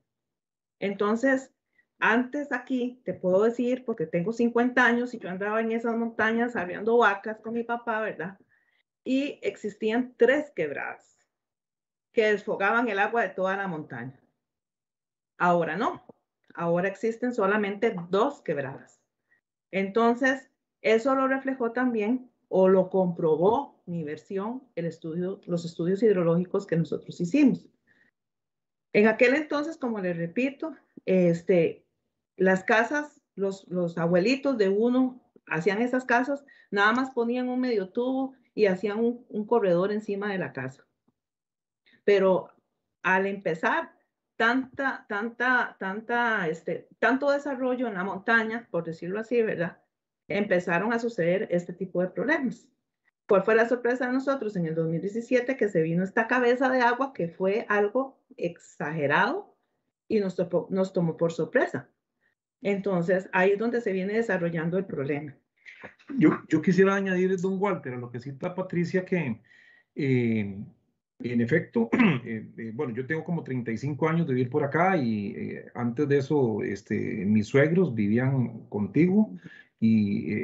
Entonces, antes aquí, te puedo decir, porque tengo 50 años y yo andaba en esas montañas arriando vacas con mi papá, ¿verdad? Y existían tres quebradas que desfogaban el agua de toda la montaña. Ahora no. Ahora existen solamente dos quebradas. Entonces, eso lo reflejó también o lo comprobó mi versión, el estudio, los estudios hidrológicos que nosotros hicimos. En aquel entonces, como les repito, este, las casas, los, abuelitos de uno hacían esas casas, nada más ponían un medio tubo y hacían un corredor encima de la casa. Pero al empezar tanta, tanta, tanta, este, tanto desarrollo en la montaña, por decirlo así, ¿verdad? Empezaron a suceder este tipo de problemas. ¿Cuál fue la sorpresa de nosotros en el 2017 que se vino esta cabeza de agua que fue algo exagerado y nos, nos tomó por sorpresa? Entonces, ahí es donde se viene desarrollando el problema. Yo, quisiera añadir, don Walter, a lo que cita Patricia, que eh, en efecto, eh, eh, bueno, yo tengo como 35 años de vivir por acá y eh, antes de eso este, mis suegros vivían contigo y,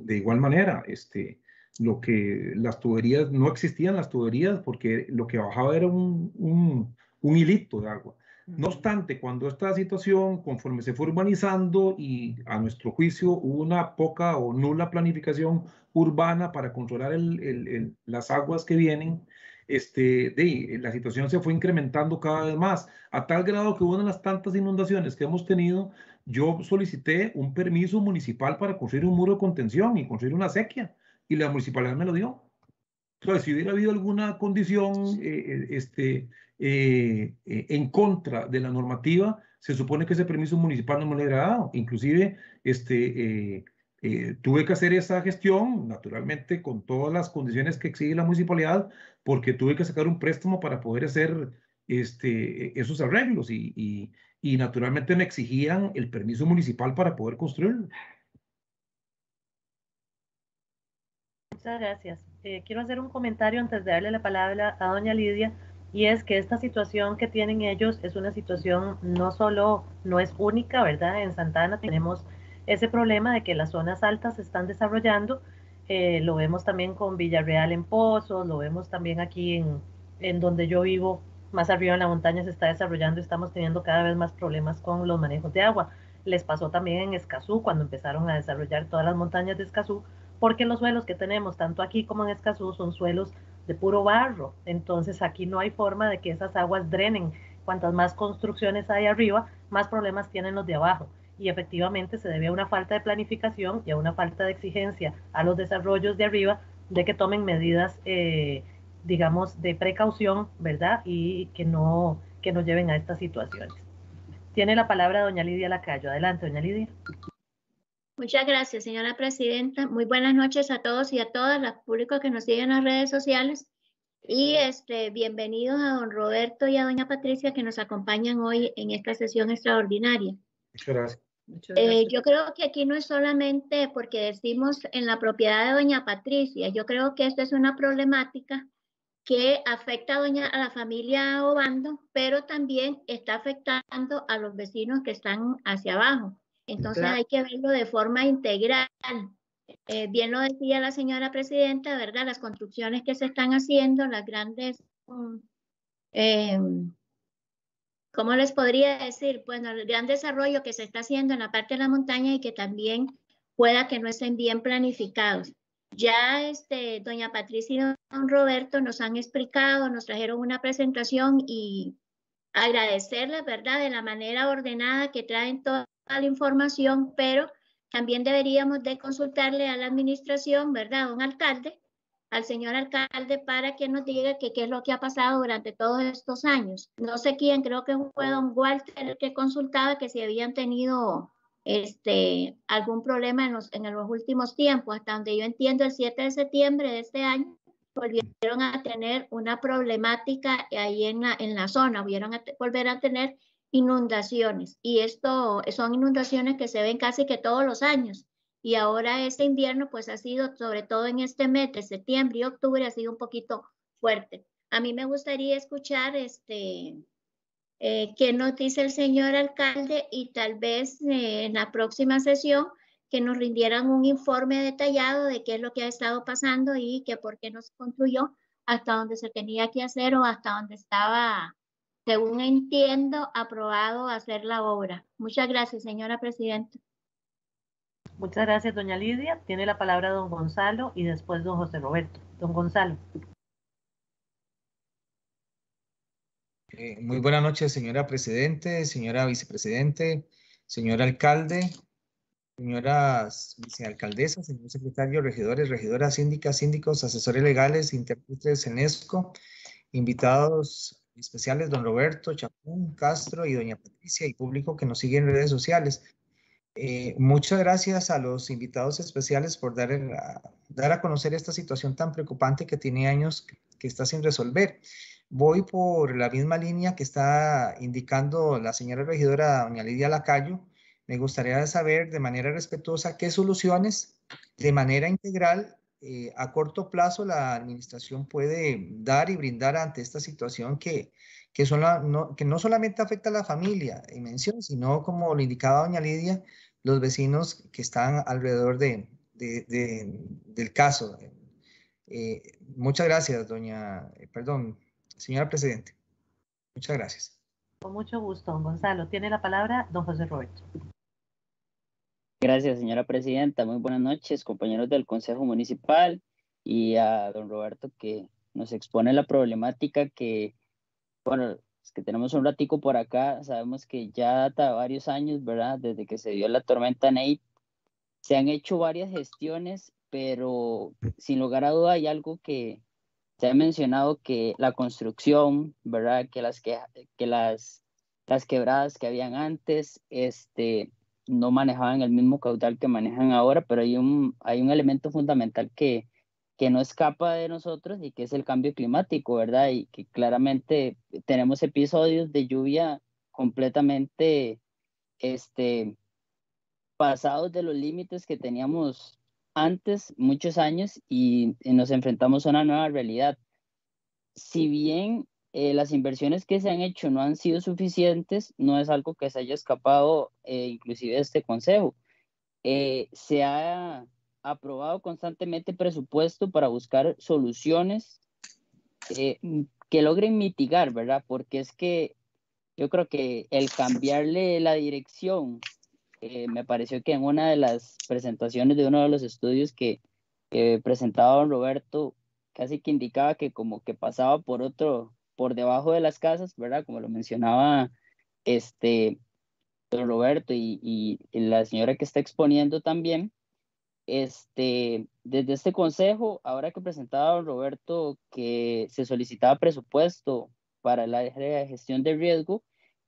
de igual manera, este, lo que las tuberías, no existían las tuberías porque lo que bajaba era un, un, hilito de agua. No obstante, cuando esta situación, conforme se fue urbanizando y a nuestro juicio hubo una poca o nula planificación urbana para controlar las aguas que vienen, este, de, eh, la situación se fue incrementando cada vez más, a tal grado que una de las tantas inundaciones que hemos tenido, yo solicité un permiso municipal para construir un muro de contención y construir una sequía, y la municipalidad me lo dio. Entonces, si hubiera habido alguna condición eh, eh, este, en contra de la normativa, se supone que ese permiso municipal no me lo hubiera dado. Inclusive, este, eh, tuve que hacer esa gestión, naturalmente, con todas las condiciones que exige la municipalidad, porque tuve que sacar un préstamo para poder hacer este, esos arreglos y, y, y naturalmente me exigían el permiso municipal para poder construirlo. Muchas gracias. Eh, quiero hacer un comentario antes de darle la palabra a doña Lidia, y es que esta situación que tienen ellos es una situación no solo, no es única, ¿verdad? En Santana tenemos ese problema de que las zonas altas se están desarrollando. Eh, lo vemos también con Villarreal en Pozos, lo vemos también aquí en, en donde yo vivo, más arriba en la montaña se está desarrollando, estamos teniendo cada vez más problemas con los manejos de agua. Les pasó también en Escazú cuando empezaron a desarrollar todas las montañas de Escazú, porque los suelos que tenemos, tanto aquí como en Escazú, son suelos de puro barro. Entonces aquí no hay forma de que esas aguas drenen. Cuantas más construcciones hay arriba, más problemas tienen los de abajo y efectivamente se debe a una falta de planificación y a una falta de exigencia a los desarrollos de arriba de que tomen medidas, eh, digamos, de precaución, ¿verdad? Y que no, que lleven a estas situaciones. Tiene la palabra doña Lidia Lacayo. Adelante, doña Lidia. Muchas gracias, señora presidenta. Muy buenas noches a todos y a todas, los públicos que nos siguen en las redes sociales. Y este, bienvenidos a don Roberto y a doña Patricia que nos acompañan hoy en esta sesión extraordinaria. Muchas gracias. Eh, yo creo que aquí no es solamente porque decimos en la propiedad de doña Patricia, yo creo que esta es una problemática que afecta a, doña, a la familia Obando, pero también está afectando a los vecinos que están hacia abajo. Entonces hay que verlo de forma integral. Eh, bien lo decía la señora presidenta, ¿verdad? Las construcciones que se están haciendo, las grandes mm, eh, ¿Cómo les podría decir? Bueno, el gran desarrollo que se está haciendo en la parte de la montaña y que también pueda que no estén bien planificados. Ya este, doña Patricia y don Roberto nos han explicado, nos trajeron una presentación y agradecerles, ¿verdad?, de la manera ordenada que traen toda la información, pero también deberíamos de consultarle a la administración, ¿verdad?, a un alcalde, al señor alcalde para que nos diga qué es lo que ha pasado durante todos estos años. No sé quién, creo que fue don Walter el que consultaba que si habían tenido este, algún problema en los, en los últimos tiempos. Hasta donde yo entiendo, el 7 de septiembre de este año volvieron a tener una problemática ahí en la, en la zona, volvieron a volver a tener inundaciones. Y esto son inundaciones que se ven casi que todos los años. Y ahora este invierno, pues ha sido, sobre todo en este mes de septiembre y octubre, ha sido un poquito fuerte. A mí me gustaría escuchar este, eh, qué nos dice el señor alcalde y tal vez eh, en la próxima sesión que nos rindieran un informe detallado de qué es lo que ha estado pasando y que por qué no se construyó hasta donde se tenía que hacer o hasta donde estaba, según entiendo, aprobado hacer la obra. Muchas gracias, señora presidenta. Muchas gracias, doña Lidia. Tiene la palabra don Gonzalo y después don José Roberto. Don Gonzalo. Eh, muy buenas noches, señora presidente, señora vicepresidente, señor alcalde, señoras vicealcaldesas, señor secretario, regidores, regidoras, síndicas, síndicos, asesores legales, intérpretes ESCO, invitados especiales, don Roberto, Chapón, Castro y doña Patricia y público que nos sigue en redes sociales. Eh, muchas gracias a los invitados especiales por dar, a, dar a conocer esta situación tan preocupante que tiene años que, que está sin resolver. Voy por la misma línea que está indicando la señora regidora doña Lidia Lacayo. Me gustaría saber de manera respetuosa qué soluciones de manera integral eh, a corto plazo la administración puede dar y brindar ante esta situación que, que, no, solamente afecta a la familia y mención, sino como lo indicaba doña Lidia, los vecinos que están alrededor del caso. Eh, muchas gracias, doña, eh, perdón, señora Presidente. Muchas gracias. Con mucho gusto, don Gonzalo. Tiene la palabra don José Roberto. Gracias, señora presidenta. Muy buenas noches, compañeros del Consejo Municipal y a don Roberto que nos expone la problemática que, bueno, es que tenemos un ratico por acá. Sabemos que ya data varios años, ¿verdad? Desde que se dio la tormenta Nate. Se han hecho varias gestiones, pero sin lugar a duda hay algo que se ha mencionado que la construcción, ¿verdad? Que las, que, que las, las quebradas que habían antes, este no manejaban el mismo caudal que manejan ahora, pero hay un, hay un elemento fundamental que, que no escapa de nosotros y que es el cambio climático, ¿verdad? Y que claramente tenemos episodios de lluvia completamente este, pasados de los límites que teníamos antes, muchos años, y nos enfrentamos a una nueva realidad. Si bien eh, las inversiones que se han hecho no han sido suficientes, no es algo que se haya escapado eh, inclusive de este Consejo. Eh, se ha aprobado constantemente presupuesto para buscar soluciones que logren mitigar, ¿verdad? Porque es que yo creo que el cambiarle la dirección, me pareció que en una de las presentaciones de uno de los estudios que, que presentaba don Roberto, casi que indicaba que como que pasaba por otro, por debajo de las casas, ¿verdad? Como lo mencionaba este Roberto y, la señora que está exponiendo también, este, desde este consejo, ahora que presentaba don Roberto que se solicitaba presupuesto para la gestión de riesgo,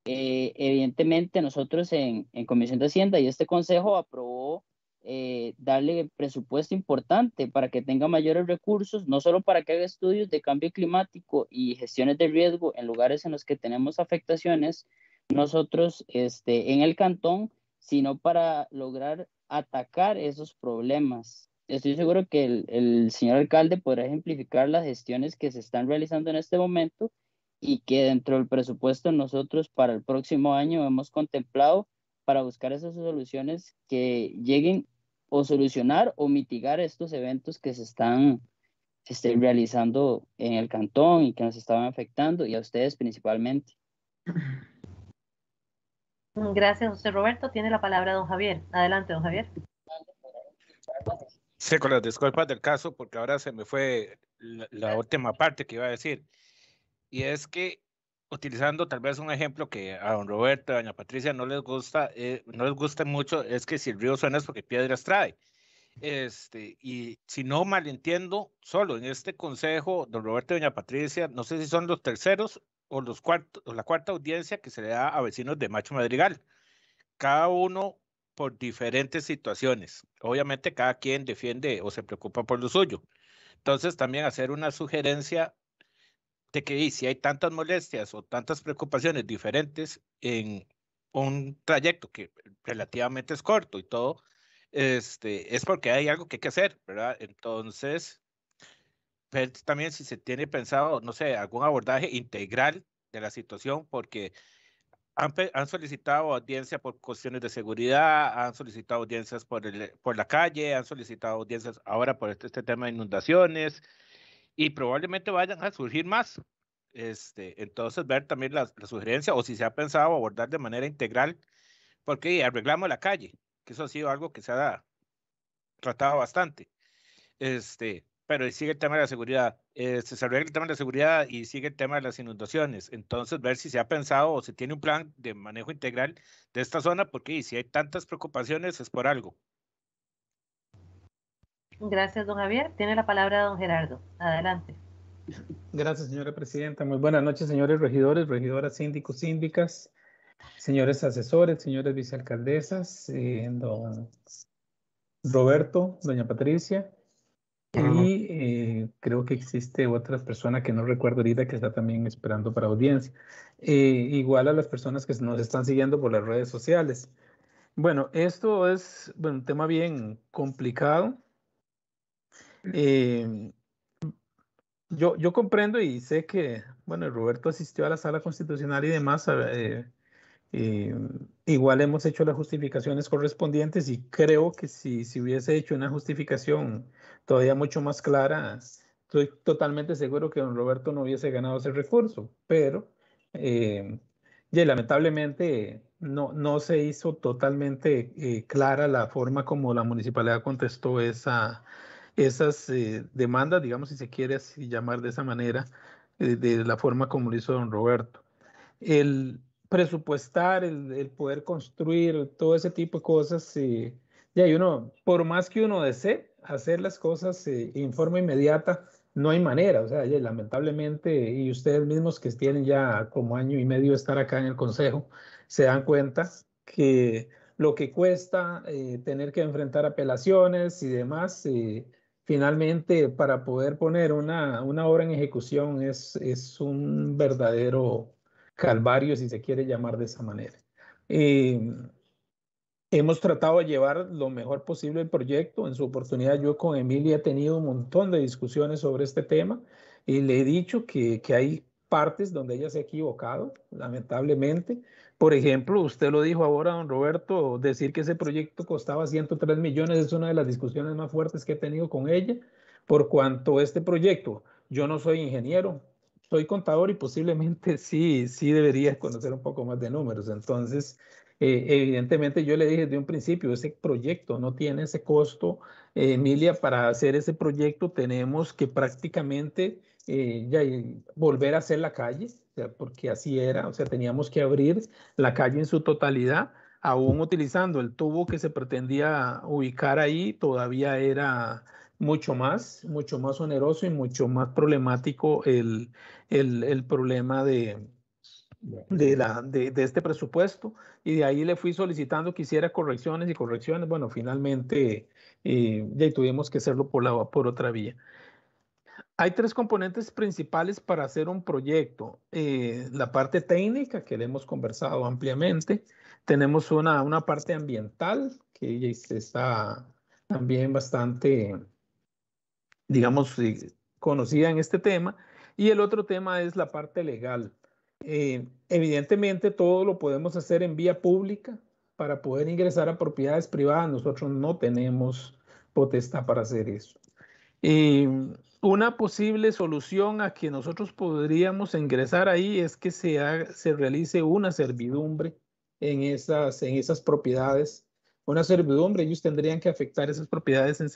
eh, evidentemente nosotros en, Comisión de Hacienda y este consejo aprobó eh, darle presupuesto importante para que tenga mayores recursos, no solo para que haga estudios de cambio climático y gestiones de riesgo en lugares en los que tenemos afectaciones nosotros este, en el cantón, sino para lograr atacar esos problemas. Estoy seguro que el señor alcalde podrá ejemplificar las gestiones que se están realizando en este momento y que dentro del presupuesto nosotros para el próximo año hemos contemplado para buscar esas soluciones que lleguen o solucionar o mitigar estos eventos que se están realizando en el cantón y que nos estaban afectando y a ustedes principalmente. Gracias, José Roberto. Tiene la palabra don Javier. Adelante, don Javier. Sí, con las disculpas del caso, porque ahora se me fue la última parte que iba a decir. Y es que utilizando tal vez un ejemplo que a don Roberto, a doña Patricia no les gusta, eh, no les gusta mucho, es que si el río suena es porque piedras trae. Este, y si no malentiendo, solo en este consejo, don Roberto y doña Patricia, no sé si son los terceros o, los cuartos, o la cuarta audiencia que se le da a vecinos de Macho Madrigal. Cada uno por diferentes situaciones. Obviamente cada quien defiende o se preocupa por lo suyo. Entonces también hacer una sugerencia de que si hay tantas molestias o tantas preocupaciones diferentes en un trayecto que relativamente es corto y todo, este, es porque hay algo que hay que hacer, ¿verdad? Entonces, pero pues, también si se tiene pensado, no sé, algún abordaje integral de la situación, porque han, solicitado audiencia por cuestiones de seguridad, han solicitado audiencias por, el, por la calle, han solicitado audiencias ahora por este, este tema de inundaciones, y probablemente vayan a surgir más. Este, entonces, ver también la, sugerencia o si se ha pensado abordar de manera integral, porque arreglamos la calle, que eso ha sido algo que se ha tratado bastante. Este, pero sigue el tema de la seguridad, este, se arregla el tema de la seguridad y sigue el tema de las inundaciones. Entonces, ver si se ha pensado o si tiene un plan de manejo integral de esta zona, porque si hay tantas preocupaciones es por algo. Gracias, don Javier. Tiene la palabra don Gerardo. Adelante. Gracias, señora presidenta. Muy buenas noches, señores regidores, regidoras, síndicos, síndicas, señores asesores, señores vicealcaldesas, eh, don Roberto, doña Patricia. Y eh, creo que existe otra persona que no recuerdo ahorita que está también esperando para audiencia. Eh, igual a las personas que nos están siguiendo por las redes sociales. Bueno, esto es un tema bien complicado Em, yo, yo comprendo y sé que, bueno, Roberto asistió a la sala constitucional y demás. Eh, em, igual hemos hecho las justificaciones correspondientes y creo que si, si hubiese hecho una justificación todavía mucho más clara, estoy totalmente seguro que don Roberto no hubiese ganado ese recurso, pero em, lamentablemente no, no se hizo totalmente eh, clara la forma como la municipalidad contestó esa, esas eh, demandas, digamos, si se quiere así llamar de esa manera, eh, de la forma como lo hizo don Roberto. El presupuestar, el, poder construir, todo ese tipo de cosas, eh, y ya uno, por más que uno desee hacer las cosas en forma inmediata, no hay manera, o sea, lamentablemente, y ustedes mismos que tienen ya como año y medio de estar acá en el Consejo, se dan cuenta que lo que cuesta tener que enfrentar apelaciones y demás, finalmente para poder poner una, obra en ejecución es, es, un verdadero calvario, si se quiere llamar de esa manera. Eh, hemos tratado de llevar lo mejor posible el proyecto. En su oportunidad yo con Emilia he tenido un montón de discusiones sobre este tema y le he dicho que, que hay partes donde ella se ha equivocado, lamentablemente. Por ejemplo, usted lo dijo ahora, don Roberto, decir que ese proyecto costaba 103 millones es una de las discusiones más fuertes que he tenido con ella, por cuanto este proyecto, yo no soy ingeniero, soy contador y posiblemente sí, sí debería conocer un poco más de números. Entonces, eh, evidentemente yo le dije desde un principio, ese proyecto no tiene ese costo. Eh, Emilia, para hacer ese proyecto tenemos que prácticamente eh, volver a hacer la calle, porque así era, o sea, teníamos que abrir la calle en su totalidad, aún utilizando el tubo que se pretendía ubicar ahí, todavía era mucho más, mucho más oneroso y mucho más problemático el, el, el problema de, de, la, de, de, este presupuesto y de ahí le fui solicitando que hiciera correcciones y correcciones. Bueno, finalmente eh, ya tuvimos que hacerlo por, la, por otra vía. Hay tres componentes principales para hacer un proyecto. Eh, la parte técnica, que le hemos conversado ampliamente. Tenemos una, una parte ambiental, que está también bastante, digamos, eh, conocida en este tema. Y el otro tema es la parte legal. Eh, evidentemente, todo lo podemos hacer en vía pública para poder ingresar a propiedades privadas. Nosotros no tenemos potestad para hacer eso. Y una posible solución a que nosotros podríamos ingresar ahí es que se, se realice una servidumbre en esas, en esas propiedades. Una servidumbre, ellos tendrían que afectar esas propiedades en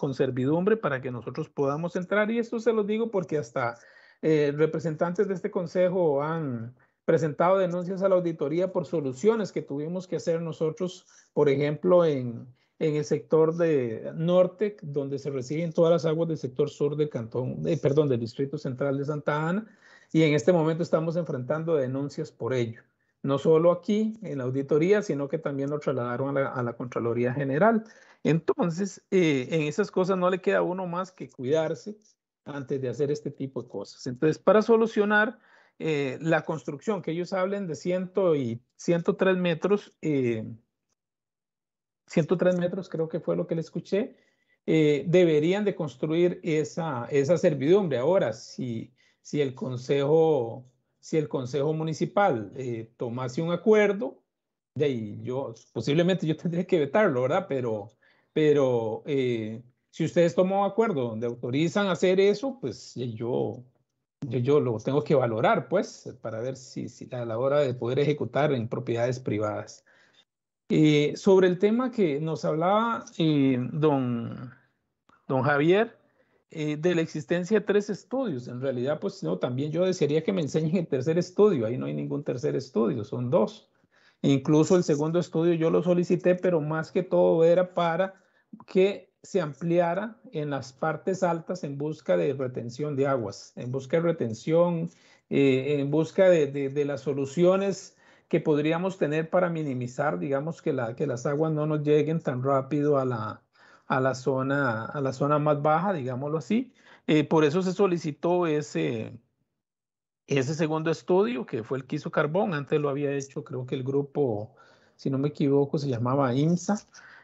con servidumbre para que nosotros podamos entrar. Y esto se lo digo porque hasta eh, representantes de este consejo han, presentado denuncias a la auditoría por soluciones que tuvimos que hacer nosotros, por ejemplo, en, en el sector de norte, donde se reciben todas las aguas del sector sur del cantón, eh, perdón, del Distrito Central de Santa Ana, y en este momento estamos enfrentando denuncias por ello. No solo aquí en la auditoría, sino que también lo trasladaron a la, Contraloría General. Entonces, eh, en esas cosas no le queda a uno más que cuidarse antes de hacer este tipo de cosas. Entonces, para solucionar eh, la construcción, que ellos hablen de ciento y 103 metros, 103 metros creo que fue lo que le escuché, eh, deberían de construir esa, esa servidumbre. Ahora, si, si, el, consejo, si el Consejo Municipal eh, tomase un acuerdo, de yo, posiblemente yo tendría que vetarlo, ¿verdad? Pero, pero eh, si ustedes toman un acuerdo donde autorizan hacer eso, pues yo, yo, lo tengo que valorar, pues, para ver si, si a la hora de poder ejecutar en propiedades privadas. Eh, sobre el tema que nos hablaba eh, don, don Javier, eh, de la existencia de tres estudios, en realidad, pues no, también yo desearía que me enseñen el tercer estudio, ahí no hay ningún tercer estudio, son dos. Incluso el segundo estudio yo lo solicité, pero más que todo era para que se ampliara en las partes altas en busca de retención de aguas, en busca de retención, en busca de las soluciones que podríamos tener para minimizar, digamos, que, la, que las aguas no nos lleguen tan rápido a la, a la, zona, a la zona más baja, digámoslo así. Eh, por eso se solicitó ese, ese segundo estudio, que fue el quiso Carbón. Antes lo había hecho, creo que el grupo, si no me equivoco, se llamaba IMSA.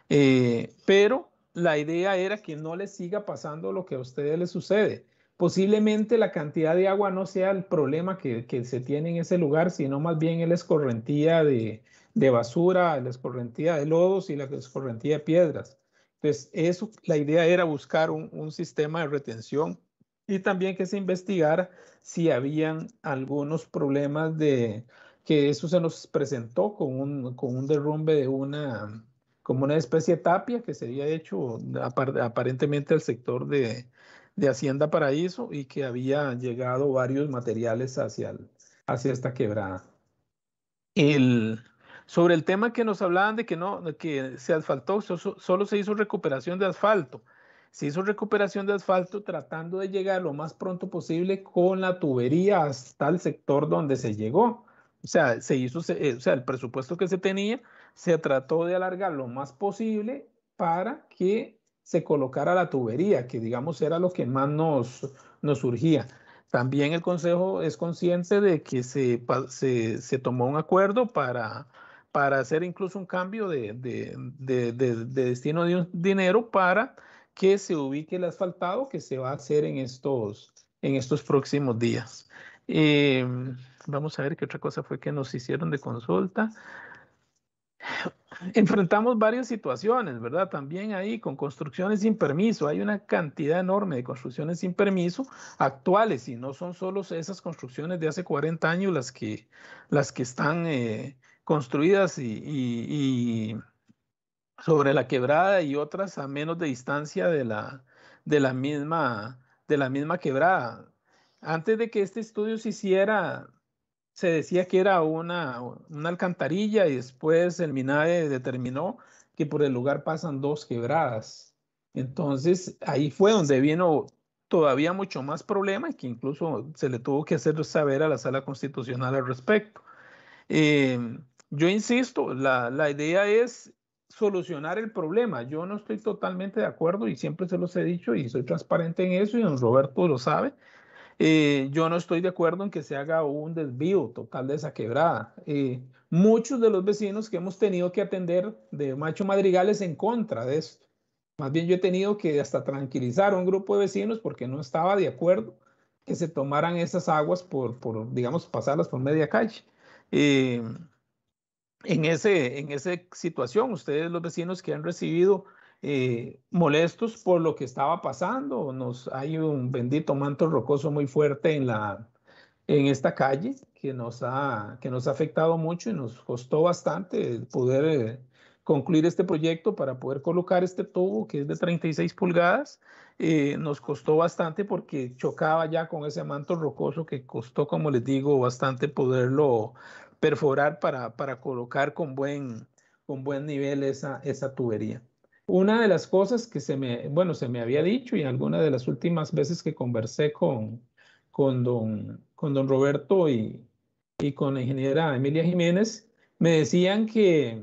Eh, pero la idea era que no le siga pasando lo que a ustedes les sucede Posiblemente la cantidad de agua no sea el problema que, se tiene en ese lugar, sino más bien la escorrentía de, basura, la escorrentía de lodos y la escorrentía de piedras. Entonces, eso, la idea era buscar un, sistema de retención y también que se investigara si habían algunos problemas de que eso se nos presentó con un, derrumbe de una como una especie de tapia que se había hecho aparentemente al sector de, de Hacienda Paraíso y que había llegado varios materiales hacia, hacia esta quebrada. El, sobre el tema que nos hablaban de que no que se asfaltó, solo se hizo recuperación de asfalto. Se hizo recuperación de asfalto tratando de llegar lo más pronto posible con la tubería hasta el sector donde se llegó. O sea, se hizo, eh, o sea, el presupuesto que se tenía se trató de alargar lo más posible para que se colocara la tubería, que digamos era lo que más nos, nos surgía. También el Consejo es consciente de que se, se, se tomó un acuerdo para, para hacer incluso un cambio de, de, de, destino de un dinero para que se ubique el asfaltado que se va a hacer en estos, en estos próximos días. Eh, vamos a ver qué otra cosa fue que nos hicieron de consulta. enfrentamos varias situaciones, ¿verdad? También ahí con construcciones sin permiso. Hay una cantidad enorme de construcciones sin permiso actuales y no son solo esas construcciones de hace 40 años las que, las que están eh, construidas y, sobre la quebrada y otras a menos de distancia de la, de la, misma, de la misma quebrada. Antes de que este estudio se hiciera, se decía que era una, una alcantarilla y después el Minade determinó que por el lugar pasan dos quebradas. Entonces ahí fue donde vino todavía mucho más problema y que incluso se le tuvo que hacer saber a la sala constitucional al respecto. Em, yo insisto, la, la, idea es solucionar el problema. Yo no estoy totalmente de acuerdo y siempre se los he dicho y soy transparente en eso y don Roberto lo sabe, eh, yo no estoy de acuerdo en que se haga un desvío total de esa quebrada. Eh, muchos de los vecinos que hemos tenido que atender de Macho Madrigales en contra de esto. Más bien yo he tenido que hasta tranquilizar a un grupo de vecinos porque no estaba de acuerdo que se tomaran esas aguas por, por digamos, pasarlas por media calle. Eh, en, ese, en esa situación, ustedes los vecinos que han recibido eh, molestos por lo que estaba pasando. Nos, hay un bendito manto rocoso muy fuerte en, la, en esta calle que nos, ha, que nos ha afectado mucho y nos costó bastante poder eh, concluir este proyecto para poder colocar este tubo que es de 36 pulgadas. Eh, nos costó bastante porque chocaba ya con ese manto rocoso que costó, como les digo, bastante poderlo perforar para, para colocar con buen, con buen nivel esa, esa tubería. Una de las cosas que se me, bueno, se me había dicho y alguna de las últimas veces que conversé con, don, Roberto y, con la ingeniera Emilia Jiménez, me decían que,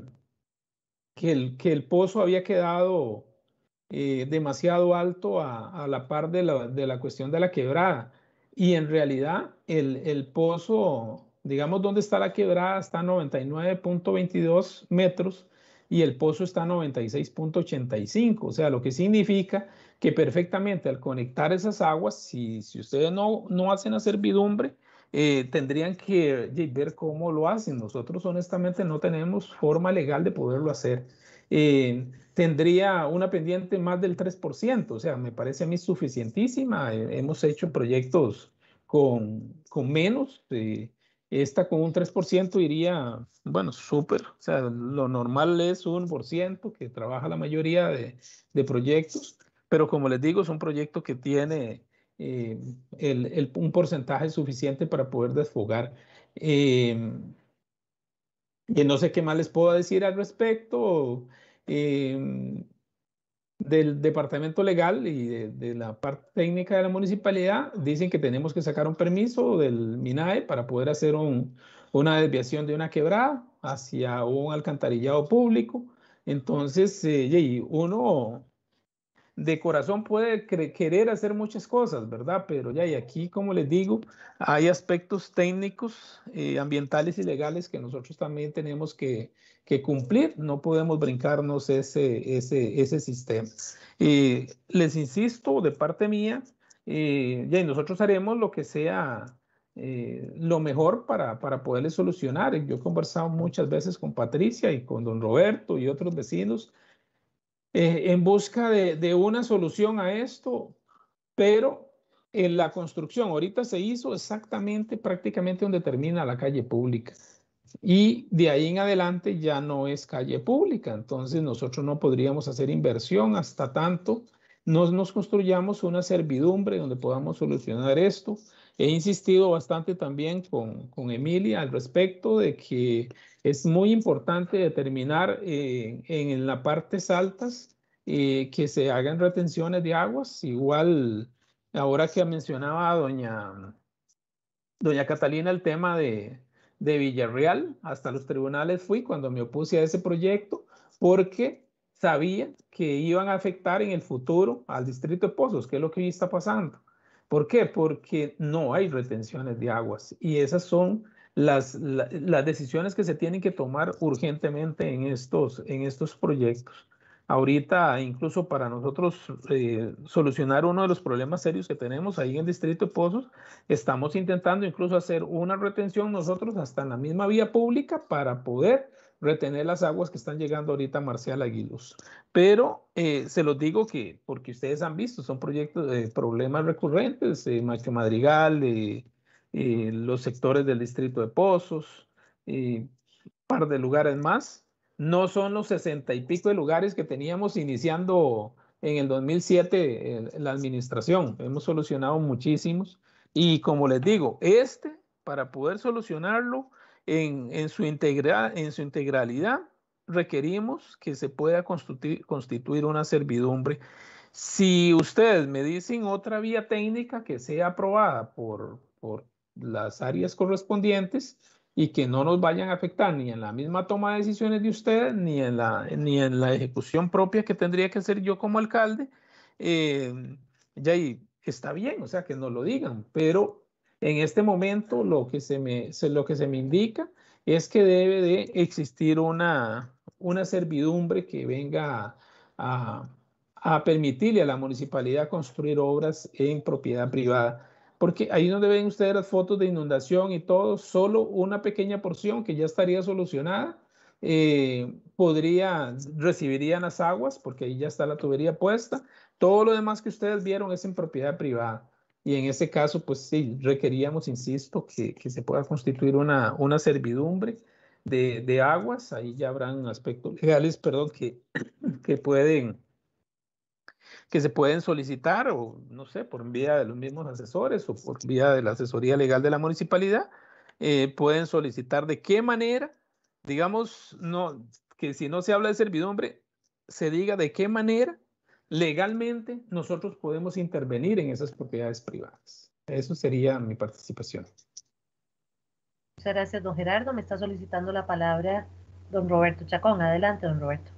el, que el pozo había quedado eh, demasiado alto a, la par de la, cuestión de la quebrada. Y en realidad el, el pozo, digamos, donde está la quebrada, está a 99.22 metros y el pozo está a 96.85, o sea, lo que significa que perfectamente al conectar esas aguas, si, si ustedes no, no hacen la servidumbre, eh, tendrían que ver cómo lo hacen. Nosotros honestamente no tenemos forma legal de poderlo hacer. Eh, tendría una pendiente más del 3%, o sea, me parece a mí suficientísima. hemos hecho proyectos con, con menos. de eh, esta con un 3% iría, bueno, súper. O sea, lo normal es un por ciento que trabaja la mayoría de, proyectos, pero como les digo, es un proyecto que tiene eh, el, un porcentaje suficiente para poder desfogar. Eh, y no sé qué más les puedo decir al respecto. Eh, del departamento legal y de, la parte técnica de la municipalidad dicen que tenemos que sacar un permiso del MINAE para poder hacer una desviación de una quebrada hacia un alcantarillado público. Entonces, eh, uno de corazón puede querer hacer muchas cosas, ¿verdad? Pero ya, y aquí, como les digo, hay aspectos técnicos, eh, ambientales y legales que nosotros también tenemos que, cumplir, no podemos brincarnos ese, sistema. Eh, les insisto, de parte mía, eh, ya, y nosotros haremos lo que sea. Eh, lo mejor para, para solucionar. Yo he conversado muchas veces con Patricia y con don Roberto y otros vecinos eh, en busca de, de, una solución a esto, pero en la construcción ahorita se hizo exactamente prácticamente donde termina la calle pública. Y de ahí en adelante ya no es calle pública, entonces nosotros no podríamos hacer inversión hasta tanto no nos construyamos una servidumbre donde podamos solucionar esto He insistido bastante también con, con Emilia al respecto de que es muy importante determinar eh, en, en las partes altas eh, que se hagan retenciones de aguas. Igual, ahora que mencionaba doña, doña Catalina el tema de, de Villarreal, hasta los tribunales fui cuando me opuse a ese proyecto porque sabía que iban a afectar en el futuro al distrito de Pozos, que es lo que hoy está pasando. ¿Por qué? Porque no hay retenciones de aguas y esas son las, las decisiones que se tienen que tomar urgentemente en estos, en estos proyectos. Ahorita, incluso para nosotros eh, solucionar uno de los problemas serios que tenemos ahí en el Distrito de Pozos, estamos intentando incluso hacer una retención nosotros hasta en la misma vía pública para poder retener las aguas que están llegando ahorita a Marcial Aguilos. Pero eh, se los digo que, porque ustedes han visto, son proyectos de problemas recurrentes, eh, Macho Madrigal, eh, eh, los sectores del distrito de Pozos, un par de lugares más. No son los sesenta y pico de lugares que teníamos iniciando en el 2007 la administración. Hemos solucionado muchísimos. Y como les digo, este, para poder solucionarlo, en, su, integra, en su integralidad, requerimos que se pueda constituir, constituir una servidumbre. Si ustedes me dicen otra vía técnica que sea aprobada por, por las áreas correspondientes y que no nos vayan a afectar ni en la misma toma de decisiones de ustedes, ni en la, ni en la ejecución propia que tendría que hacer yo como alcalde, eh, ya ahí está bien, o sea, que no lo digan, pero en este momento lo que se me, lo que se me indica es que debe de existir una, una servidumbre que venga a, permitirle a la municipalidad construir obras en propiedad privada porque ahí donde ven ustedes las fotos de inundación y todo, solo una pequeña porción que ya estaría solucionada eh, podría, recibirían las aguas, porque ahí ya está la tubería puesta. Todo lo demás que ustedes vieron es en propiedad privada. Y en ese caso, pues sí, requeríamos, insisto, que, que se pueda constituir una, servidumbre de, aguas. Ahí ya habrán aspectos legales, perdón, que, que pueden que se pueden solicitar o no sé, por vía de los mismos asesores o por vía de la asesoría legal de la municipalidad, eh, pueden solicitar de qué manera, digamos, no, que si no se habla de servidumbre, se diga de qué manera Legalmente nosotros podemos intervenir en esas propiedades privadas. Eso sería mi participación. Muchas gracias, don Gerardo. Me está solicitando la palabra don Roberto Chacón. Adelante, don Roberto.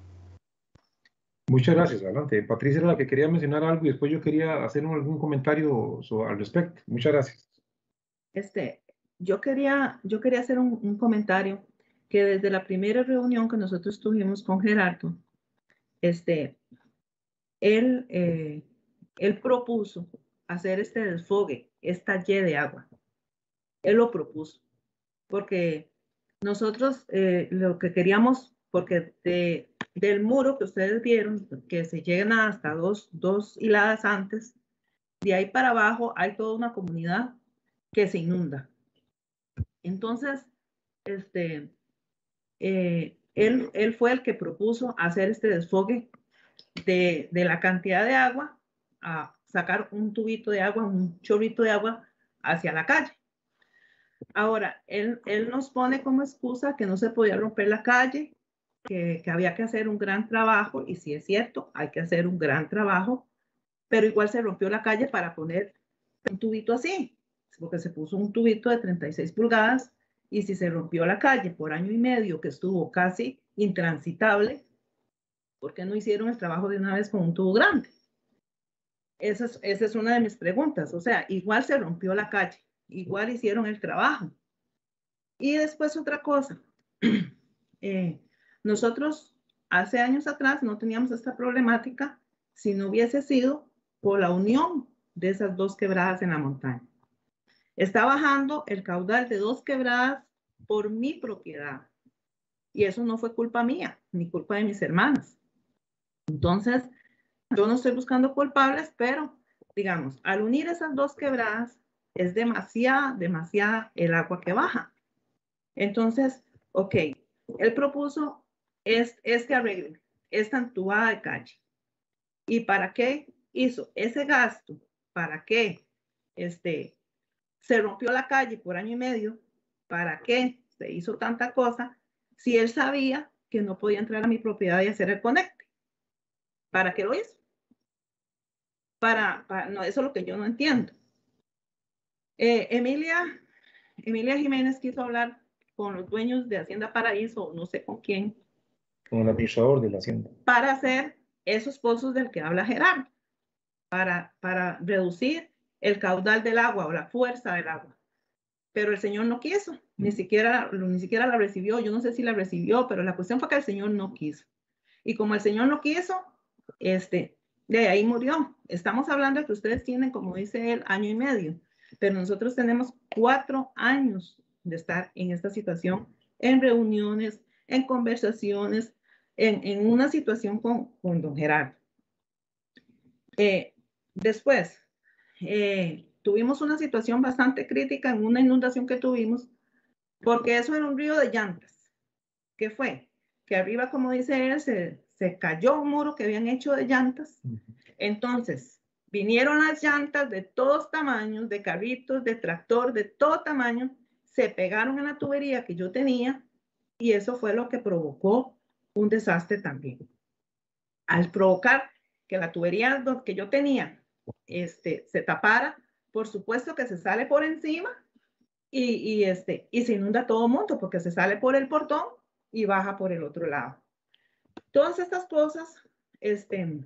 Muchas gracias, adelante. Patricia era la que quería mencionar algo y después yo quería hacer algún comentario al respecto. Muchas gracias. Este, yo quería, yo quería hacer un, un, comentario que desde la primera reunión que nosotros tuvimos con Gerardo, este, eh, él, propuso hacer este desfogue, esta Y de agua. Él lo propuso, porque nosotros eh, lo que queríamos, porque del muro que ustedes vieron, que se llegan hasta dos, hiladas antes, de ahí para abajo hay toda una comunidad que se inunda. Entonces, este, eh, él, él, fue el que propuso hacer este desfogue de, la cantidad de agua, a sacar un tubito de agua, un chorrito de agua hacia la calle. Ahora, él, nos pone como excusa que no se podía romper la calle, que, que, había que hacer un gran trabajo, y si es cierto, hay que hacer un gran trabajo, pero igual se rompió la calle para poner un tubito así, porque se puso un tubito de 36 pulgadas, y si se rompió la calle por año y medio, que estuvo casi intransitable, ¿Por qué no hicieron el trabajo de una vez con un tubo grande? Esa es, una de mis preguntas. O sea, igual se rompió la calle, igual hicieron el trabajo. Y después otra cosa. Eh, nosotros hace años atrás no teníamos esta problemática si no hubiese sido por la unión de esas dos quebradas en la montaña. Está bajando el caudal de dos quebradas por mi propiedad. Y eso no fue culpa mía, ni culpa de mis hermanas. Entonces, yo no estoy buscando culpables, pero digamos, al unir esas dos quebradas, es demasiada, demasiada el agua que baja. Entonces, ok, él propuso es, este arreglo, esta entubada de calle. ¿Y para qué hizo ese gasto? ¿Para qué este, se rompió la calle por año y medio? ¿Para qué se hizo tanta cosa si él sabía que no podía entrar a mi propiedad y hacer el conecto? ¿Para qué lo hizo? Para, no, eso es lo que yo no entiendo. Eh, Emilia, Emilia Jiménez quiso hablar con los dueños de Hacienda Paraíso, no sé con quién. Con el administrador de la Hacienda. Para hacer esos pozos del que habla Gerardo, para, para reducir el caudal del agua o la fuerza del agua. Pero el Señor no quiso, ni mm. siquiera, ni siquiera la recibió, yo no sé si la recibió, pero la cuestión fue que el Señor no quiso. Y como el Señor no quiso, este, de ahí murió. Estamos hablando de que ustedes tienen, como dice él, año y medio, pero nosotros tenemos cuatro años de estar en esta situación, en reuniones, en conversaciones, en, una situación con, con don Gerardo. Eh, después, eh, tuvimos una situación bastante crítica en una inundación que tuvimos, porque eso era un río de llantas. ¿Qué fue? Que arriba, como dice él, se, se cayó un muro que habían hecho de llantas. Entonces, vinieron las llantas de todos tamaños, de carritos, de tractor, de todo tamaño, se pegaron en la tubería que yo tenía y eso fue lo que provocó un desastre también. Al provocar que la tubería que yo tenía este, se tapara, por supuesto que se sale por encima y, este, y se inunda todo el mundo porque se sale por el portón y baja por el otro lado. Todas estas cosas, este,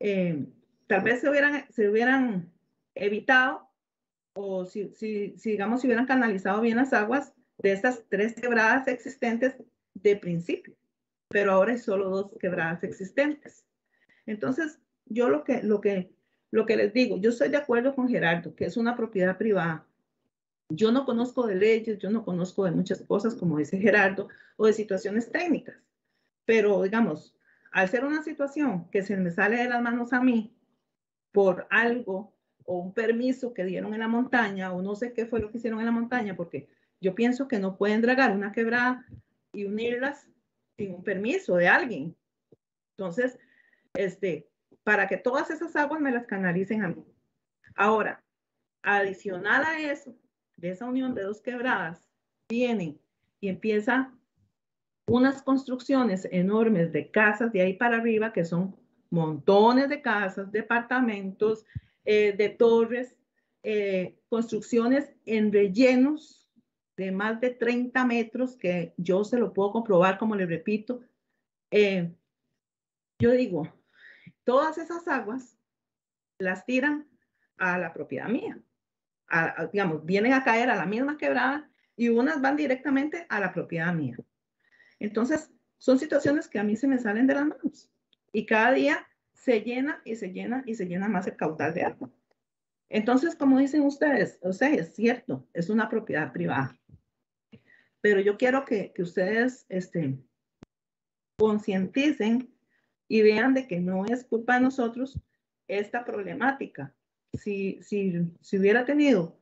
eh, tal vez se hubieran, se hubieran evitado o si, digamos, si hubieran canalizado bien las aguas de estas tres quebradas existentes de principio, pero ahora hay solo dos quebradas existentes. Entonces, yo lo que, lo que, lo que les digo, yo estoy de acuerdo con Gerardo, que es una propiedad privada. Yo no conozco de leyes, yo no conozco de muchas cosas, como dice Gerardo, o de situaciones técnicas. Pero digamos, al ser una situación que se me sale de las manos a mí por algo o un permiso que dieron en la montaña o no sé qué fue lo que hicieron en la montaña, porque yo pienso que no pueden dragar una quebrada y unirlas sin un permiso de alguien. Entonces, este, para que todas esas aguas me las canalicen a mí. Ahora, adicional a eso, de esa unión de dos quebradas, viene y empieza unas construcciones enormes de casas de ahí para arriba, que son montones de casas, departamentos, eh, de torres, eh, construcciones en rellenos de más de 30 metros, que yo se lo puedo comprobar, como le repito. Eh, yo digo, todas esas aguas las tiran a la propiedad mía. digamos, vienen a caer a la misma quebrada y unas van directamente a la propiedad mía. Entonces, son situaciones que a mí se me salen de las manos y cada día se llena y se llena y se llena más el caudal de agua. Entonces, como dicen ustedes, o sea, es cierto, es una propiedad privada. Pero yo quiero que, ustedes este, concienticen y vean de que no es culpa de nosotros esta problemática. Si, si, hubiera tenido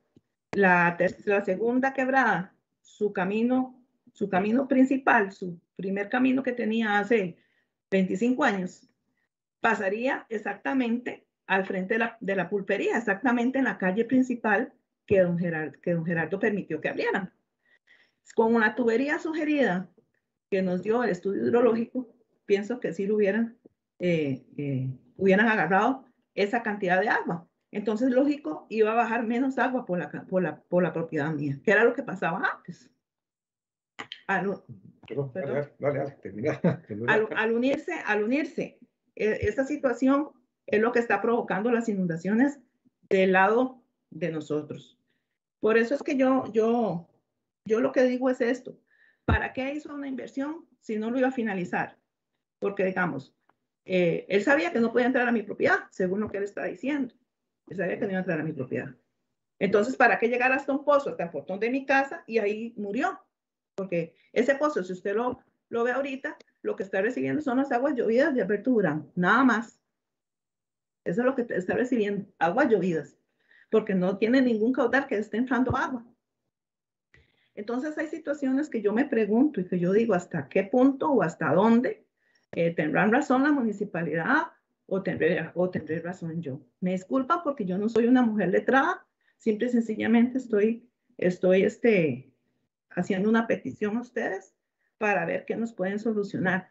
la, la segunda quebrada, su camino su camino principal, su primer camino que tenía hace 25 años, pasaría exactamente al frente de la, pulpería, exactamente en la calle principal que don, Gerardo, que Gerardo permitió que abrieran. Con una tubería sugerida que nos dio el estudio hidrológico, pienso que si lo hubieran, eh, eh, hubieran agarrado esa cantidad de agua. Entonces, lógico, iba a bajar menos agua por la, por la propiedad mía, que era lo que pasaba antes al, unirse, al unirse, e, esta situación es lo que está provocando las inundaciones del lado de nosotros. Por eso es que yo, yo, yo lo que digo es esto. ¿Para qué hizo una inversión si no lo iba a finalizar? Porque, digamos, eh, él sabía que no podía entrar a mi propiedad, según lo que él está diciendo. Él sabía que no iba a entrar a mi propiedad. Entonces, ¿para qué llegar hasta un pozo, hasta el portón de mi casa y ahí murió? porque ese pozo, si usted lo, lo ve ahorita, lo que está recibiendo son las aguas llovidas de Alberto nada más. Eso es lo que está recibiendo, aguas llovidas, porque no tiene ningún caudal que esté entrando agua. Entonces hay situaciones que yo me pregunto y que yo digo hasta qué punto o hasta dónde eh, tendrán razón la municipalidad o tendré, o razón yo. Me disculpa porque yo no soy una mujer letrada, simple y sencillamente estoy, estoy este, haciendo una petición a ustedes para ver qué nos pueden solucionar.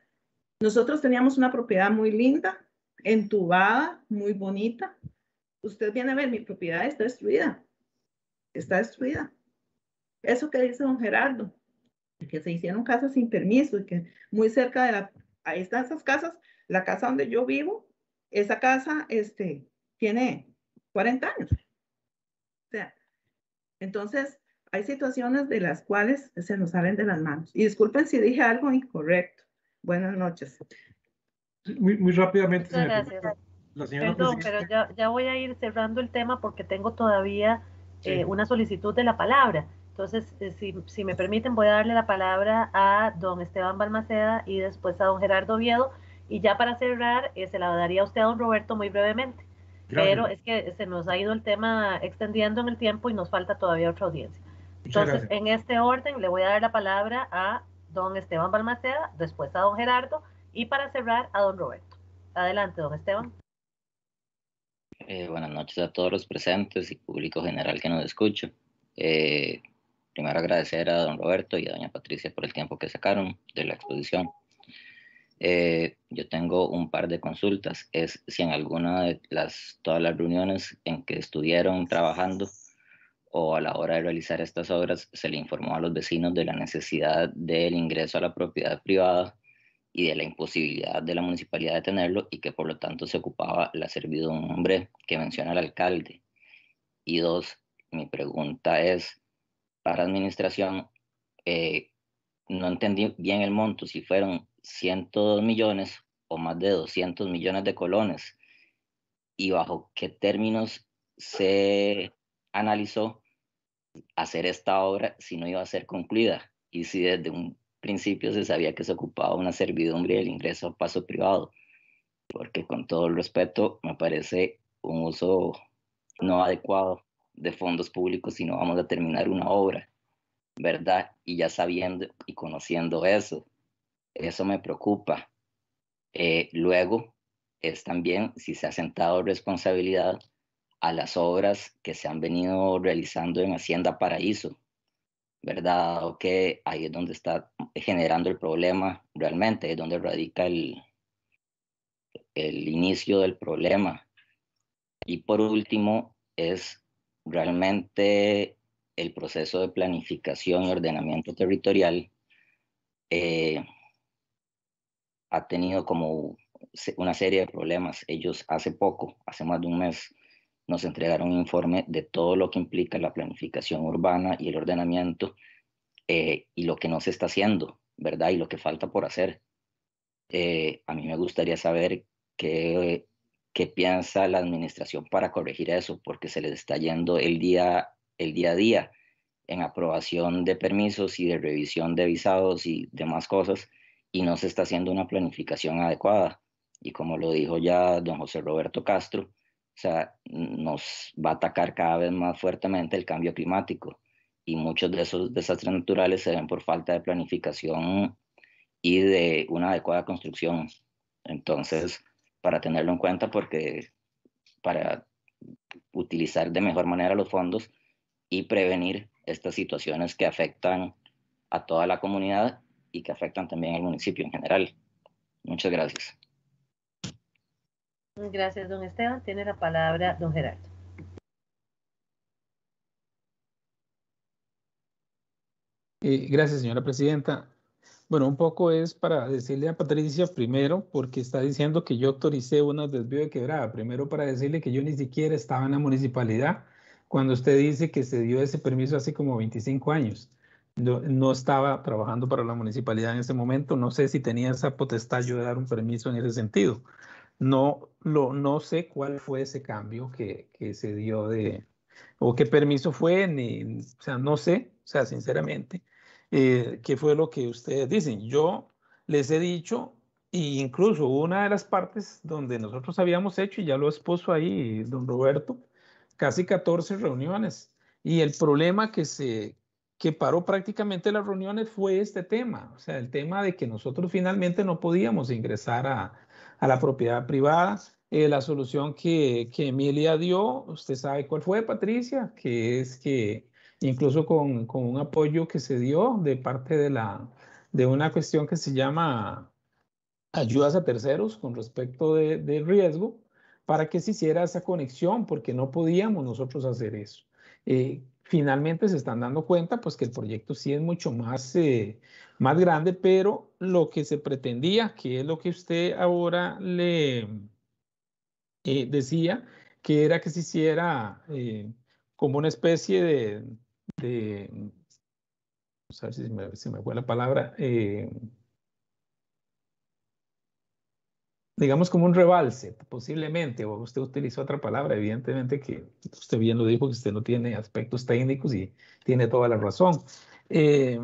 Nosotros teníamos una propiedad muy linda, entubada, muy bonita. Usted viene a ver, mi propiedad está destruida. Está destruida. Eso que dice don Gerardo, que se hicieron casas sin permiso y que muy cerca de la, ahí están esas casas, la casa donde yo vivo, esa casa este, tiene 40 años. O sea, entonces hay situaciones de las cuales se nos salen de las manos. Y disculpen si dije algo incorrecto. Buenas noches. Muy, rápidamente. Gracias. La Perdón, pero ya, voy a ir cerrando el tema porque tengo todavía eh, una solicitud de la palabra. Entonces, eh, si, me permiten, voy a darle la palabra a don Esteban Balmaceda y después a don Gerardo Oviedo. Y ya para cerrar, eh, se la daría a usted a don Roberto muy brevemente. Pero es que se nos ha ido el tema extendiendo en el tiempo y nos falta todavía otra audiencia. Entonces, en este orden, le voy a dar la palabra a don Esteban Balmaceda, después a don Gerardo y para cerrar a don Roberto. Adelante, don Esteban. Eh, buenas noches a todos los presentes y público general que nos escucha. Eh, primero agradecer a don Roberto y a doña Patricia por el tiempo que sacaron de la exposición. Eh, yo tengo un par de consultas. Es si en alguna de las, todas las reuniones en que estuvieron trabajando o a la hora de realizar estas obras se le informó a los vecinos de la necesidad del ingreso a la propiedad privada y de la imposibilidad de la municipalidad de tenerlo y que por lo tanto se ocupaba la servidumbre que menciona el alcalde. Y dos, mi pregunta es, para administración, eh, no entendí bien el monto, si fueron 102 millones o más de 200 millones de colones y bajo qué términos se analizó hacer esta obra si no iba a ser concluida y si desde un principio se sabía que se ocupaba una servidumbre del ingreso a paso privado, porque con todo el respeto me parece un uso no adecuado de fondos públicos si no vamos a terminar una obra, ¿verdad? Y ya sabiendo y conociendo eso, eso me preocupa. Eh, luego es también si se ha sentado responsabilidad a las obras que se han venido realizando en Hacienda Paraíso, ¿verdad? O que ahí es donde está generando el problema realmente, es donde radica el, el inicio del problema. Y por último, es realmente el proceso de planificación y ordenamiento territorial eh, ha tenido como una serie de problemas. Ellos hace poco, hace más de un mes, nos entregaron un informe de todo lo que implica la planificación urbana y el ordenamiento eh, y lo que no se está haciendo, ¿verdad? Y lo que falta por hacer. Eh, a mí me gustaría saber qué, piensa la administración para corregir eso, porque se les está yendo el día, el día a día en aprobación de permisos y de revisión de visados y demás cosas, y no se está haciendo una planificación adecuada. Y como lo dijo ya don José Roberto Castro, o sea, nos va a atacar cada vez más fuertemente el cambio climático y muchos de esos desastres naturales se ven por falta de planificación y de una adecuada construcción. Entonces, para tenerlo en cuenta, porque para utilizar de mejor manera los fondos y prevenir estas situaciones que afectan a toda la comunidad y que afectan también al municipio en general. Muchas gracias. Gracias, don Esteban. Tiene la palabra don Gerardo. Eh, gracias, señora presidenta. Bueno, un poco es para decirle a Patricia primero, porque está diciendo que yo autoricé un desvío de quebrada. Primero para decirle que yo ni siquiera estaba en la municipalidad cuando usted dice que se dio ese permiso hace como 25 años. no estaba trabajando para la municipalidad en ese momento. No sé si tenía esa potestad yo de dar un permiso en ese sentido. No, lo, no sé cuál fue ese cambio que, se dio de, o qué permiso fue, o sea, no sé, o sea, sinceramente, eh, qué fue lo que ustedes dicen. Yo les he dicho, e incluso una de las partes donde nosotros habíamos hecho, y ya lo expuso ahí don Roberto, casi 14 reuniones. Y el problema que se que paró prácticamente las reuniones fue este tema, o sea, el tema de que nosotros finalmente no podíamos ingresar a, a la propiedad privada. Eh, la solución que, Emilia dio, usted sabe cuál fue, Patricia, que es que incluso con, un apoyo que se dio de parte de, la, de una cuestión que se llama ayudas a terceros con respecto del riesgo, para que se hiciera esa conexión, porque no podíamos nosotros hacer eso. Eh, finalmente se están dando cuenta pues que el proyecto sí es mucho más, eh, más grande, pero lo que se pretendía, que es lo que usted ahora le eh, decía, que era que se hiciera eh, como una especie de, si me, si me la palabra, digamos, como un rebalse, posiblemente, o usted utilizó otra palabra, evidentemente que usted bien lo dijo, que usted no tiene aspectos técnicos y tiene toda la razón, eh,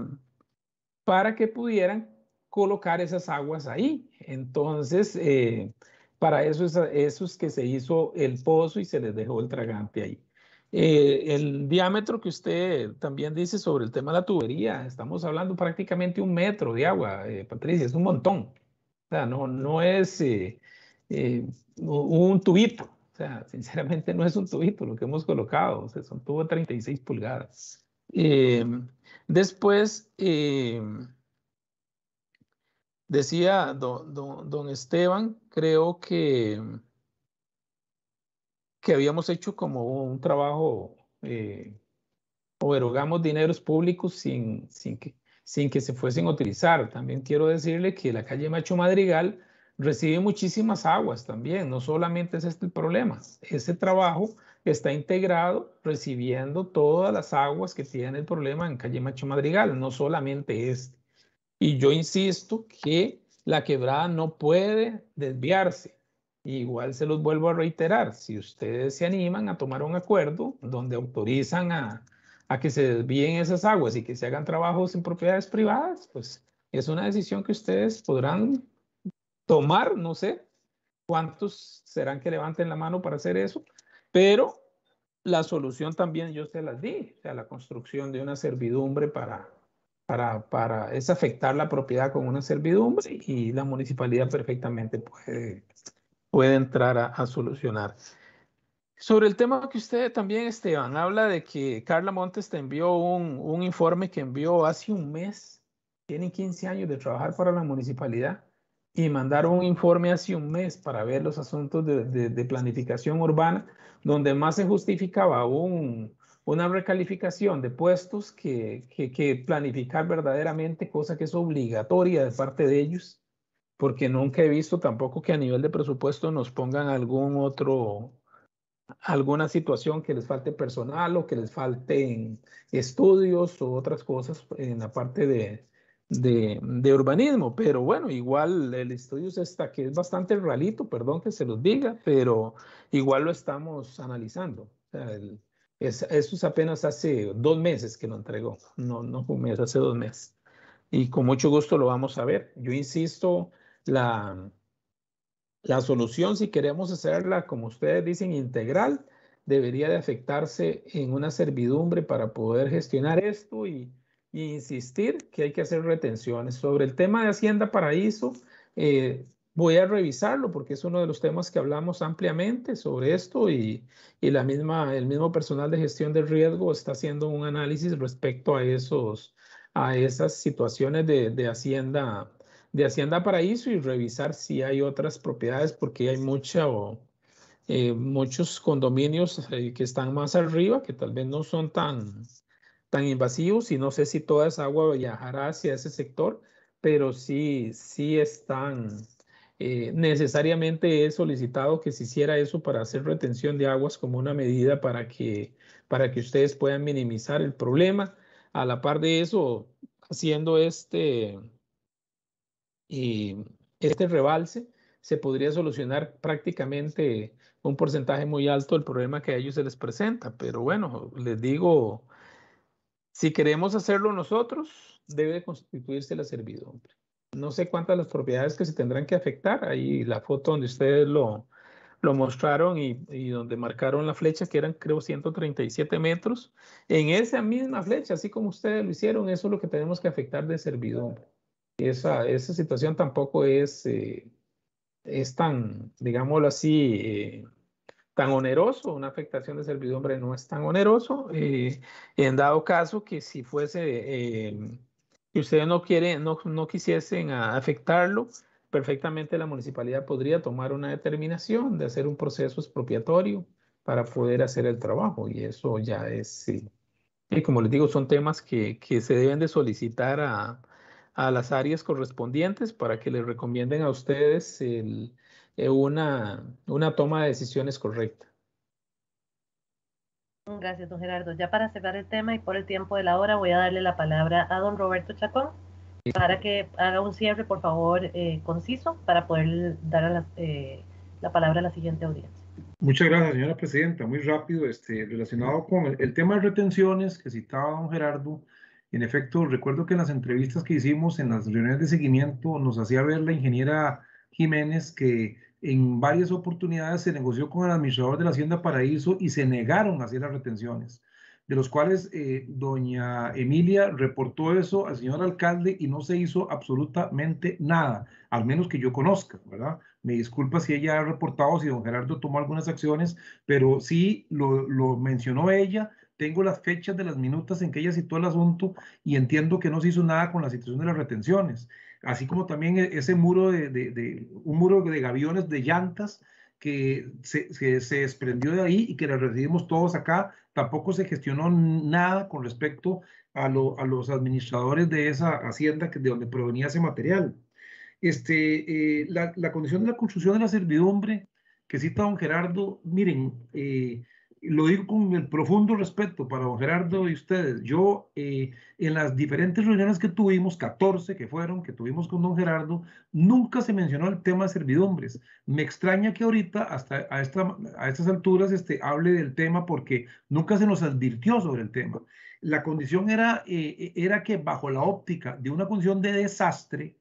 para que pudieran colocar esas aguas ahí. Entonces, eh, para eso es, eso es que se hizo el pozo y se les dejó el tragante ahí. Eh, el diámetro que usted también dice sobre el tema de la tubería, estamos hablando prácticamente un metro de agua, Patricia, es un montón no, es eh, eh, un tubito. O sea, sinceramente no es un tubito lo que hemos colocado. O sea, son tubo 36 pulgadas. Eh, después, decía don, don, Esteban, creo que, que habíamos hecho como un trabajo o erogamos dineros públicos sin, sin que sin que se fuesen a utilizar. También quiero decirle que la calle Macho Madrigal recibe muchísimas aguas también, no solamente es este el problema, ese trabajo está integrado recibiendo todas las aguas que tiene el problema en calle Macho Madrigal, no solamente este. Y yo insisto que la quebrada no puede desviarse. Igual se los vuelvo a reiterar, si ustedes se animan a tomar un acuerdo donde autorizan a, a que se desvíen esas aguas y que se hagan trabajos en propiedades privadas, pues es una decisión que ustedes podrán tomar, no sé cuántos serán que levanten la mano para hacer eso, pero la solución también yo se las di, o sea, la construcción de una servidumbre para, para, para, es afectar la propiedad con una servidumbre y la municipalidad perfectamente puede, puede entrar a solucionar. Sobre el tema que usted también, Esteban, habla de que Carla Montes te envió un, informe que envió hace un mes. Tiene 15 años de trabajar para la municipalidad y mandaron un informe hace un mes para ver los asuntos de, planificación urbana, donde más se justificaba una recalificación de puestos que, que, planificar verdaderamente, cosa que es obligatoria de parte de ellos, porque nunca he visto tampoco que a nivel de presupuesto nos pongan algún otro, alguna situación que les falte personal o que les falten estudios o otras cosas en la parte de, de, urbanismo, pero bueno, igual el estudio es que es bastante ralito, perdón que se los diga, pero igual lo estamos analizando. O es, eso es apenas hace dos meses que lo entregó, no, no fue hace dos meses. Y con mucho gusto lo vamos a ver. Yo insisto, la, la solución, si queremos hacerla, como ustedes dicen, integral, debería de afectarse en una servidumbre para poder gestionar esto y, insistir que hay que hacer retenciones. Sobre el tema de Hacienda Paraíso, eh, voy a revisarlo porque es uno de los temas que hablamos ampliamente sobre esto y, la misma, el mismo personal de gestión del riesgo está haciendo un análisis respecto a, esos, a esas situaciones de, de Hacienda de Hacienda Paraíso y revisar si hay otras propiedades porque hay mucha eh, muchos condominios eh, que están más arriba que tal vez no son tan, tan invasivos y no sé si toda esa agua viajará hacia ese sector, pero sí, sí están eh, necesariamente es solicitado que se hiciera eso para hacer retención de aguas como una medida para que, para que ustedes puedan minimizar el problema. A la par de eso, haciendo este, y este rebalse se podría solucionar prácticamente un porcentaje muy alto del problema que a ellos se les presenta. Pero bueno, les digo, si queremos hacerlo nosotros, debe constituirse la servidumbre. No sé cuántas las propiedades que se tendrán que afectar. Ahí la foto donde ustedes lo, lo mostraron y, y, donde marcaron la flecha, que eran creo 137 metros. En esa misma flecha, así como ustedes lo hicieron, eso es lo que tenemos que afectar de servidumbre esa, esa situación tampoco es, eh, es tan, digámoslo así, eh, tan oneroso, una afectación de servidumbre no es tan oneroso, eh, en dado caso que si fuese, y eh, ustedes no, quieren, no, no quisiesen afectarlo, perfectamente la municipalidad podría tomar una determinación de hacer un proceso expropiatorio para poder hacer el trabajo y eso ya es, y como les digo, son temas que, que se deben de solicitar a, a las áreas correspondientes para que les recomienden a ustedes eh, una, una toma de decisiones correcta. Gracias, don Gerardo. Ya para cerrar el tema y por el tiempo de la hora, voy a darle la palabra a don Roberto Chacón para que haga un cierre, por favor, eh, conciso, para poder dar eh, la, palabra a la siguiente audiencia. Muchas gracias, señora presidenta. Muy rápido, este, relacionado con el tema de retenciones que citaba don Gerardo, en efecto, recuerdo que en las entrevistas que hicimos, en las reuniones de seguimiento, nos hacía ver la ingeniera Jiménez que en varias oportunidades se negoció con el administrador de la Hacienda Paraíso y se negaron a hacer las retenciones, de los cuales eh, doña Emilia reportó eso al señor alcalde y no se hizo absolutamente nada, al menos que yo conozca, ¿verdad? Me disculpa si ella ha reportado, si don Gerardo tomó algunas acciones, pero sí lo mencionó ella tengo las fechas de las minutas en que ella citó el asunto y entiendo que no se hizo nada con la situación de las retenciones, así como también e-, ese muro de, de un muro de gaviones de llantas que se, desprendió de ahí y que la recibimos todos acá, tampoco se gestionó nada con respecto a, los administradores de esa hacienda que, de donde provenía ese material. Este, eh, la, condición de la construcción de la servidumbre que cita don Gerardo, miren, eh, lo digo con el profundo respeto para don Gerardo y ustedes. Yo, eh, en las diferentes reuniones que tuvimos, 14 que fueron, que tuvimos con don Gerardo, nunca se mencionó el tema de servidumbres. Me extraña que ahorita, hasta a, esta, a estas alturas, este, hable del tema porque nunca se nos advirtió sobre el tema. La condición era, eh, era que bajo la óptica de una condición de desastre,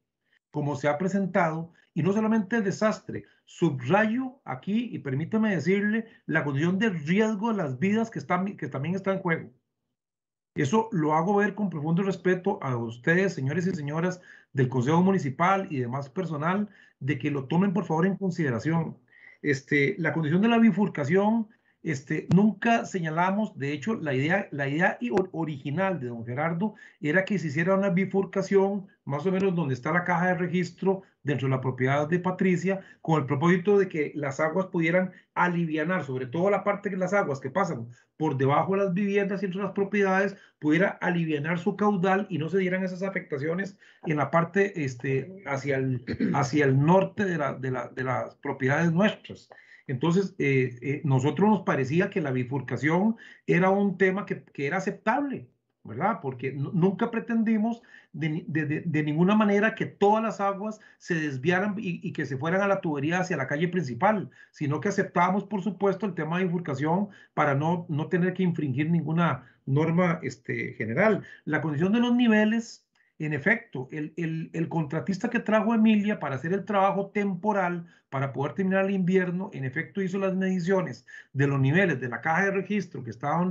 como se ha presentado, y no solamente desastre, subrayo aquí, y permítame decirle, la condición de riesgo de las vidas que, están, que también está en juego. Eso lo hago ver con profundo respeto a ustedes, señores y señoras del Consejo Municipal y demás personal, de que lo tomen por favor en consideración. Este, la condición de la bifurcación este, nunca señalamos, de hecho, la idea, la idea original de don Gerardo era que se hiciera una bifurcación, más o menos donde está la caja de registro dentro de la propiedad de Patricia, con el propósito de que las aguas pudieran alivianar, sobre todo la parte de las aguas que pasan por debajo de las viviendas y entre las propiedades, pudiera alivianar su caudal y no se dieran esas afectaciones en la parte este, hacia, el, hacia el norte de, de las propiedades nuestras. Entonces, eh, eh, nosotros nos parecía que la bifurcación era un tema que, era aceptable, ¿verdad? Porque nunca pretendimos de, ninguna manera que todas las aguas se desviaran y, que se fueran a la tubería hacia la calle principal, sino que aceptábamos, por supuesto, el tema de bifurcación para no, no tener que infringir ninguna norma este, general. La condición de los niveles en efecto, el, contratista que trajo Emilia para hacer el trabajo temporal, para poder terminar el invierno, en efecto hizo las mediciones de los niveles de la caja de registro que estaba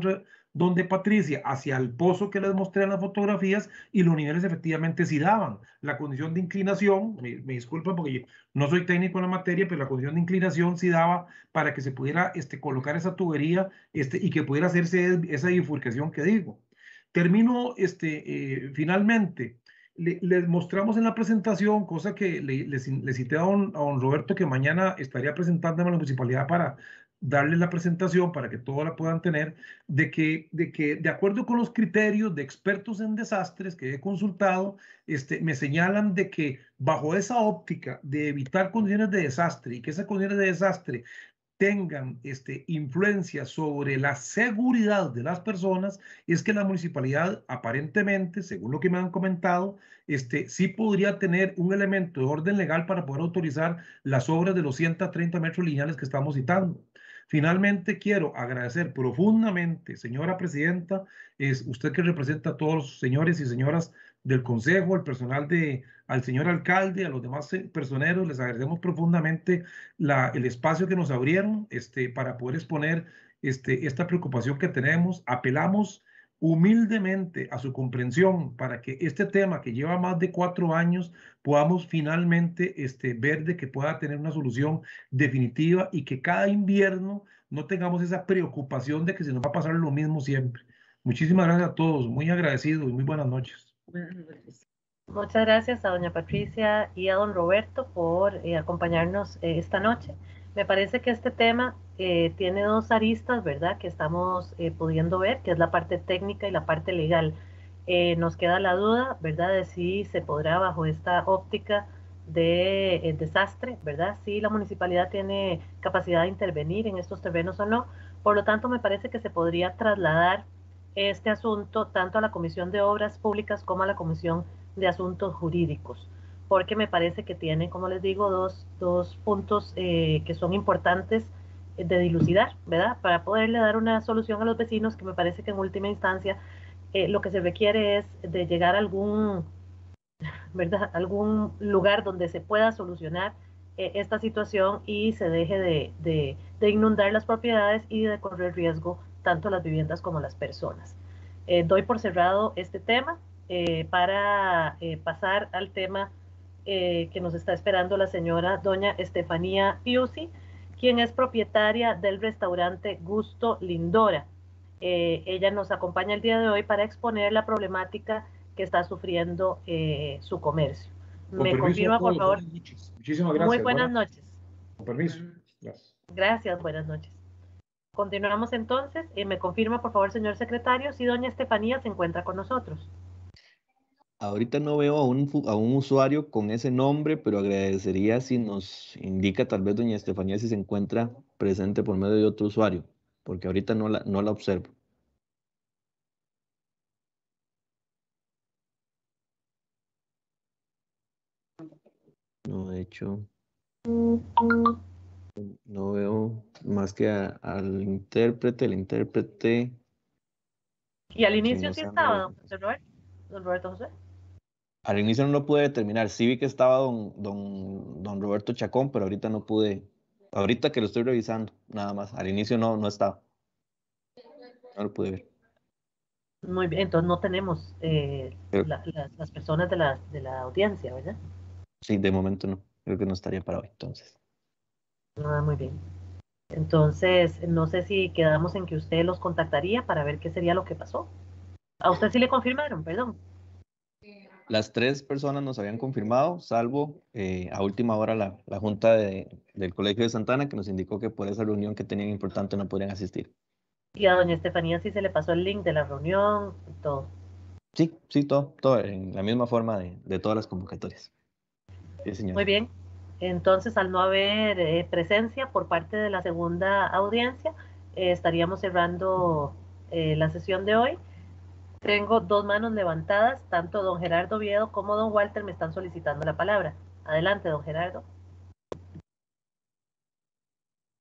donde, Patricia, hacia el pozo que les mostré en las fotografías, y los niveles efectivamente sí daban. La condición de inclinación, me, disculpo porque no soy técnico en la materia, pero la condición de inclinación sí daba para que se pudiera este, colocar esa tubería este, y que pudiera hacerse esa bifurcación que digo. Termino este, eh, finalmente. les mostramos en la presentación, cosa que le, les, cité a don, Roberto, que mañana estaría presentándome a la municipalidad para darle la presentación, para que todos la puedan tener, de que, de que de acuerdo con los criterios de expertos en desastres que he consultado, este, me señalan de que bajo esa óptica de evitar condiciones de desastre y que esas condiciones de desastre tengan este, influencia sobre la seguridad de las personas es que la municipalidad aparentemente, según lo que me han comentado, este, sí podría tener un elemento de orden legal para poder autorizar las obras de los 130 metros lineales que estamos citando. Finalmente, quiero agradecer profundamente, señora presidenta, es usted que representa a todos los señores y señoras del Consejo, al personal de, al señor alcalde, a los demás eh, personeros, les agradecemos profundamente la, el espacio que nos abrieron este, para poder exponer este, esta preocupación que tenemos. Apelamos humildemente a su comprensión para que este tema que lleva más de cuatro años podamos finalmente este, ver de que pueda tener una solución definitiva y que cada invierno no tengamos esa preocupación de que se nos va a pasar lo mismo siempre. Muchísimas gracias a todos, muy agradecidos y muy buenas noches. Muchas gracias a doña Patricia y a don Roberto por eh, acompañarnos eh, esta noche. Me parece que este tema eh, tiene dos aristas, ¿verdad?, que estamos pudiendo ver, que es la parte técnica y la parte legal. nos queda la duda, ¿verdad?, de si se podrá bajo esta óptica de desastre, ¿verdad? Si la municipalidad tiene capacidad de intervenir en estos terrenos o no. Por lo tanto, me parece que se podría trasladar este asunto tanto a la Comisión de Obras Públicas como a la Comisión de Asuntos Jurídicos, porque me parece que tiene, como les digo, dos, puntos eh, que son importantes eh, de dilucidar, ¿verdad? Para poderle dar una solución a los vecinos, que me parece que en última instancia eh, lo que se requiere es de llegar a algún, ¿verdad? algún lugar donde se pueda solucionar esta situación y se deje de inundar las propiedades y de correr riesgo tanto las viviendas como las personas. Eh, doy por cerrado este tema eh, para eh, pasar al tema que nos está esperando la señora doña Estefanía Piusi, quien es propietaria del restaurante Gusto Lindora. ella nos acompaña el día de hoy para exponer la problemática que está sufriendo su comercio. Me confirma, por favor. Muchísimas gracias. Muy buenas, buenas noches. Con permiso. Gracias. Gracias, buenas noches. Continuamos entonces. y eh, me confirma, por favor, señor secretario, si doña Estefanía se encuentra con nosotros. Ahorita no veo a un, usuario con ese nombre, pero agradecería si nos indica tal vez doña Estefanía si se encuentra presente por medio de otro usuario, porque ahorita no la, no la observo. No, de hecho... No veo más que al intérprete, el intérprete. ¿Y al inicio sí, estaba don Roberto? ¿Don Roberto José? Al inicio no lo pude determinar. Sí vi que estaba don, don, don Roberto Chacón, pero ahorita no pude. Ahorita que lo estoy revisando, nada más. Al inicio no, no estaba. No lo pude ver. Muy bien, entonces no tenemos eh, las personas de la, de la audiencia, ¿verdad? Sí, de momento no. Creo que no estaría para hoy, entonces muy bien. Entonces, no sé si quedamos en que usted los contactaría para ver qué sería lo que pasó. A usted sí le confirmaron, perdón. Las tres personas nos habían confirmado, salvo eh, a última hora la, junta del Colegio de Santana que nos indicó que por esa reunión que tenían importante no podían asistir. Y a doña Estefanía sí se le pasó el link de la reunión, todo. Sí, sí, todo, todo en la misma forma de, todas las convocatorias. Muy bien, entonces, al no haber eh, presencia por parte de la segunda audiencia, eh, estaríamos cerrando eh, la sesión de hoy. Tengo dos manos levantadas, tanto don Gerardo Viedo como don Walter me están solicitando la palabra. Adelante, don Gerardo.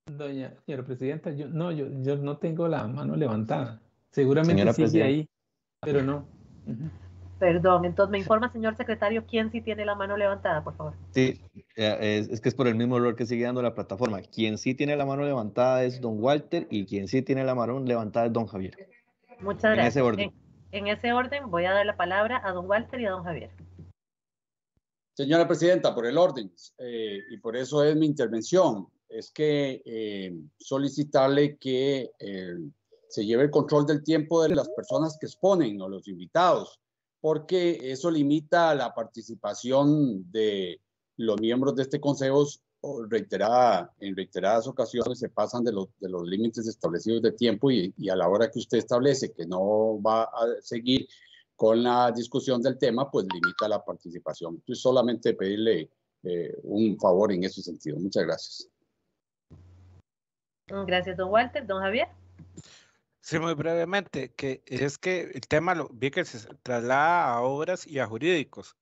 Doña, señora presidenta, yo no, yo, no tengo la mano levantada. Seguramente sí, ahí, pero no. Perdón, entonces me informa, señor secretario, quién sí tiene la mano levantada, por favor. Sí, eh, es, que es por el mismo error que sigue dando la plataforma. Quien sí tiene la mano levantada es don Walter y quien sí tiene la mano levantada es don Javier. Muchas gracias. En ese orden. voy a dar la palabra a don Walter y a don Javier. Señora Presidenta, por el orden, eh, y por eso es mi intervención, es que eh, solicitarle que se lleve el control del tiempo de las personas que exponen o los invitados porque eso limita la participación de los miembros de este consejo reiterada, en reiteradas ocasiones se pasan de los, de los límites establecidos de tiempo y, a la hora que usted establece que no va a seguir con la discusión del tema, pues limita la participación. Entonces, solamente pedirle eh, un favor en ese sentido. Muchas gracias. Gracias, don Walter. Don Javier. Sí, muy brevemente, que es que el tema lo, vi que se traslada a obras y a jurídicos,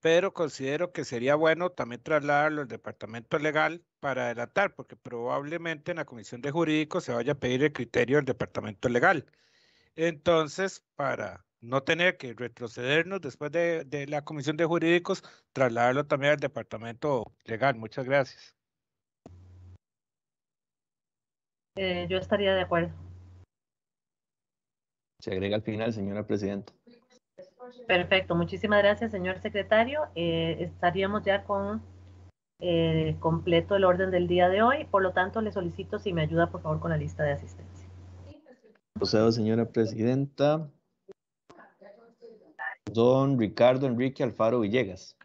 pero considero que sería bueno también trasladarlo al departamento legal para adelantar, porque probablemente en la comisión de jurídicos se vaya a pedir el criterio del departamento legal. Entonces, para no tener que retrocedernos después de, la comisión de jurídicos, trasladarlo también al departamento legal. Muchas gracias. Eh, yo estaría de acuerdo. Se agrega al final, señora presidenta. Perfecto, muchísimas gracias, señor secretario. Eh, estaríamos ya con eh, completo el orden del día de hoy, por lo tanto le solicito si me ayuda por favor con la lista de asistencia. Procedo, señora presidenta. Don Ricardo Enrique Alfaro Villegas.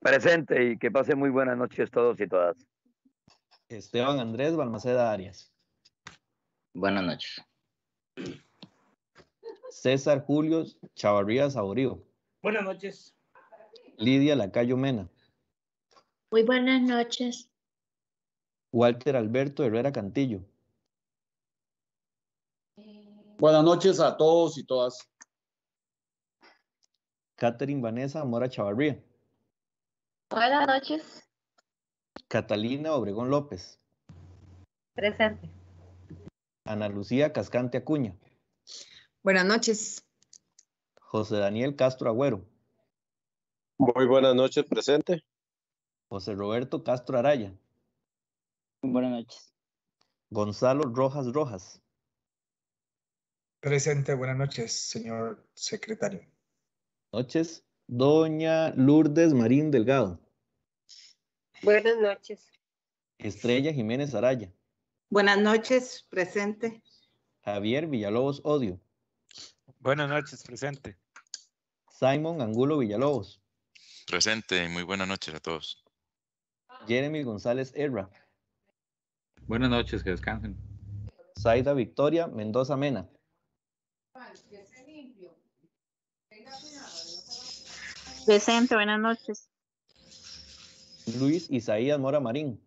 Presente y que pase muy buenas noches todos y todas. Esteban Andrés Balmaceda Arias. Buenas noches. César Julio Chavarría Saborío. Buenas noches. Lidia Lacayo Mena. Muy buenas noches. Walter Alberto Herrera Cantillo. Buenas noches a todos y todas. Catherine Vanessa Mora Chavarría. Buenas noches. Catalina Obregón López. Presente. Ana Lucía Cascante Acuña. Buenas noches. José Daniel Castro Agüero. Muy buenas noches, presente. José Roberto Castro Araya. Buenas noches. Gonzalo Rojas Rojas. Presente, buenas noches, señor secretario. Noches. Doña Lourdes Marín Delgado. Buenas noches. Estrella Jiménez Araya. Buenas noches, presente. Javier Villalobos Odio. Buenas noches, presente. Simon Angulo Villalobos. Presente, muy buenas noches a todos. Jeremy González Erra. Buenas noches, que descansen. Zaida Victoria Mendoza Mena. Presente, buenas noches. Luis Isaías Mora Marín.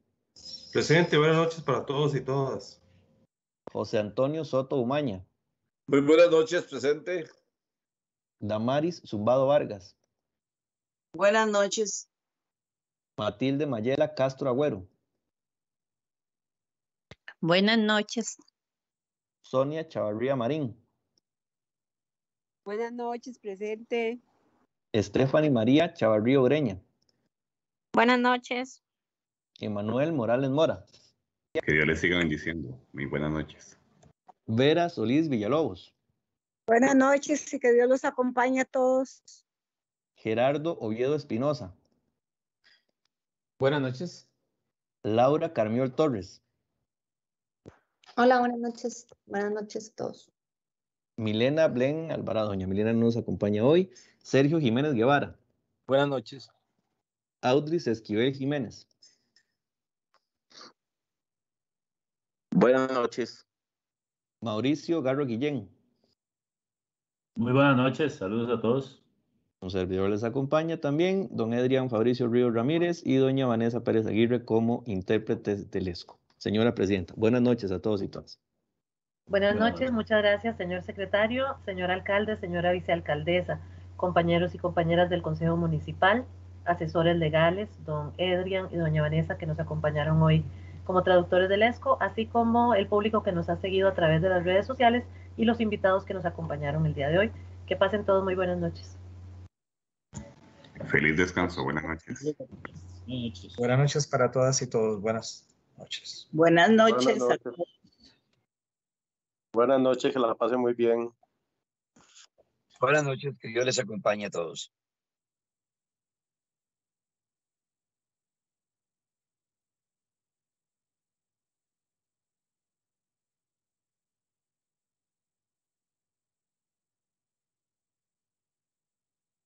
Presente, buenas noches para todos y todas. José Antonio Soto Umaña. Muy buenas noches, presente. Damaris Zumbado Vargas. Buenas noches. Matilde Mayela Castro Agüero. Buenas noches. Sonia Chavarría Marín. Buenas noches, presente. Estefany María Chavarría Ureña Buenas noches. Emanuel Morales Mora. Que Dios les siga bendiciendo. Muy buenas noches. Vera Solís Villalobos. Buenas noches y que Dios los acompañe a todos. Gerardo Oviedo Espinosa. Buenas noches. Laura Carmiol Torres. Hola, buenas noches. Buenas noches a todos. Milena Blen Alvarado. Doña Milena nos acompaña hoy. Sergio Jiménez Guevara. Buenas noches. Audris Esquivel Jiménez. Buenas noches. Mauricio Garro Guillén. Muy buenas noches, saludos a todos. Un servidor les acompaña también don Edrian Fabricio río Ramírez y doña Vanessa Pérez Aguirre como intérpretes de Lesco. Señora Presidenta, buenas noches a todos y todas. Buenas, noches, muchas gracias, señor secretario, señor alcalde, señora vicealcaldesa, compañeros y compañeras del Consejo Municipal, asesores legales, don Edrian y doña Vanessa que nos acompañaron hoy como traductores del ESCO, así como el público que nos ha seguido a través de las redes sociales y los invitados que nos acompañaron el día de hoy. Que pasen todos muy buenas noches. Feliz descanso, buenas noches. Buenas noches para todas y todos, buenas noches. Buenas noches. Buenas noches, que la pasen muy bien. Buenas noches, que Dios les acompañe a todos.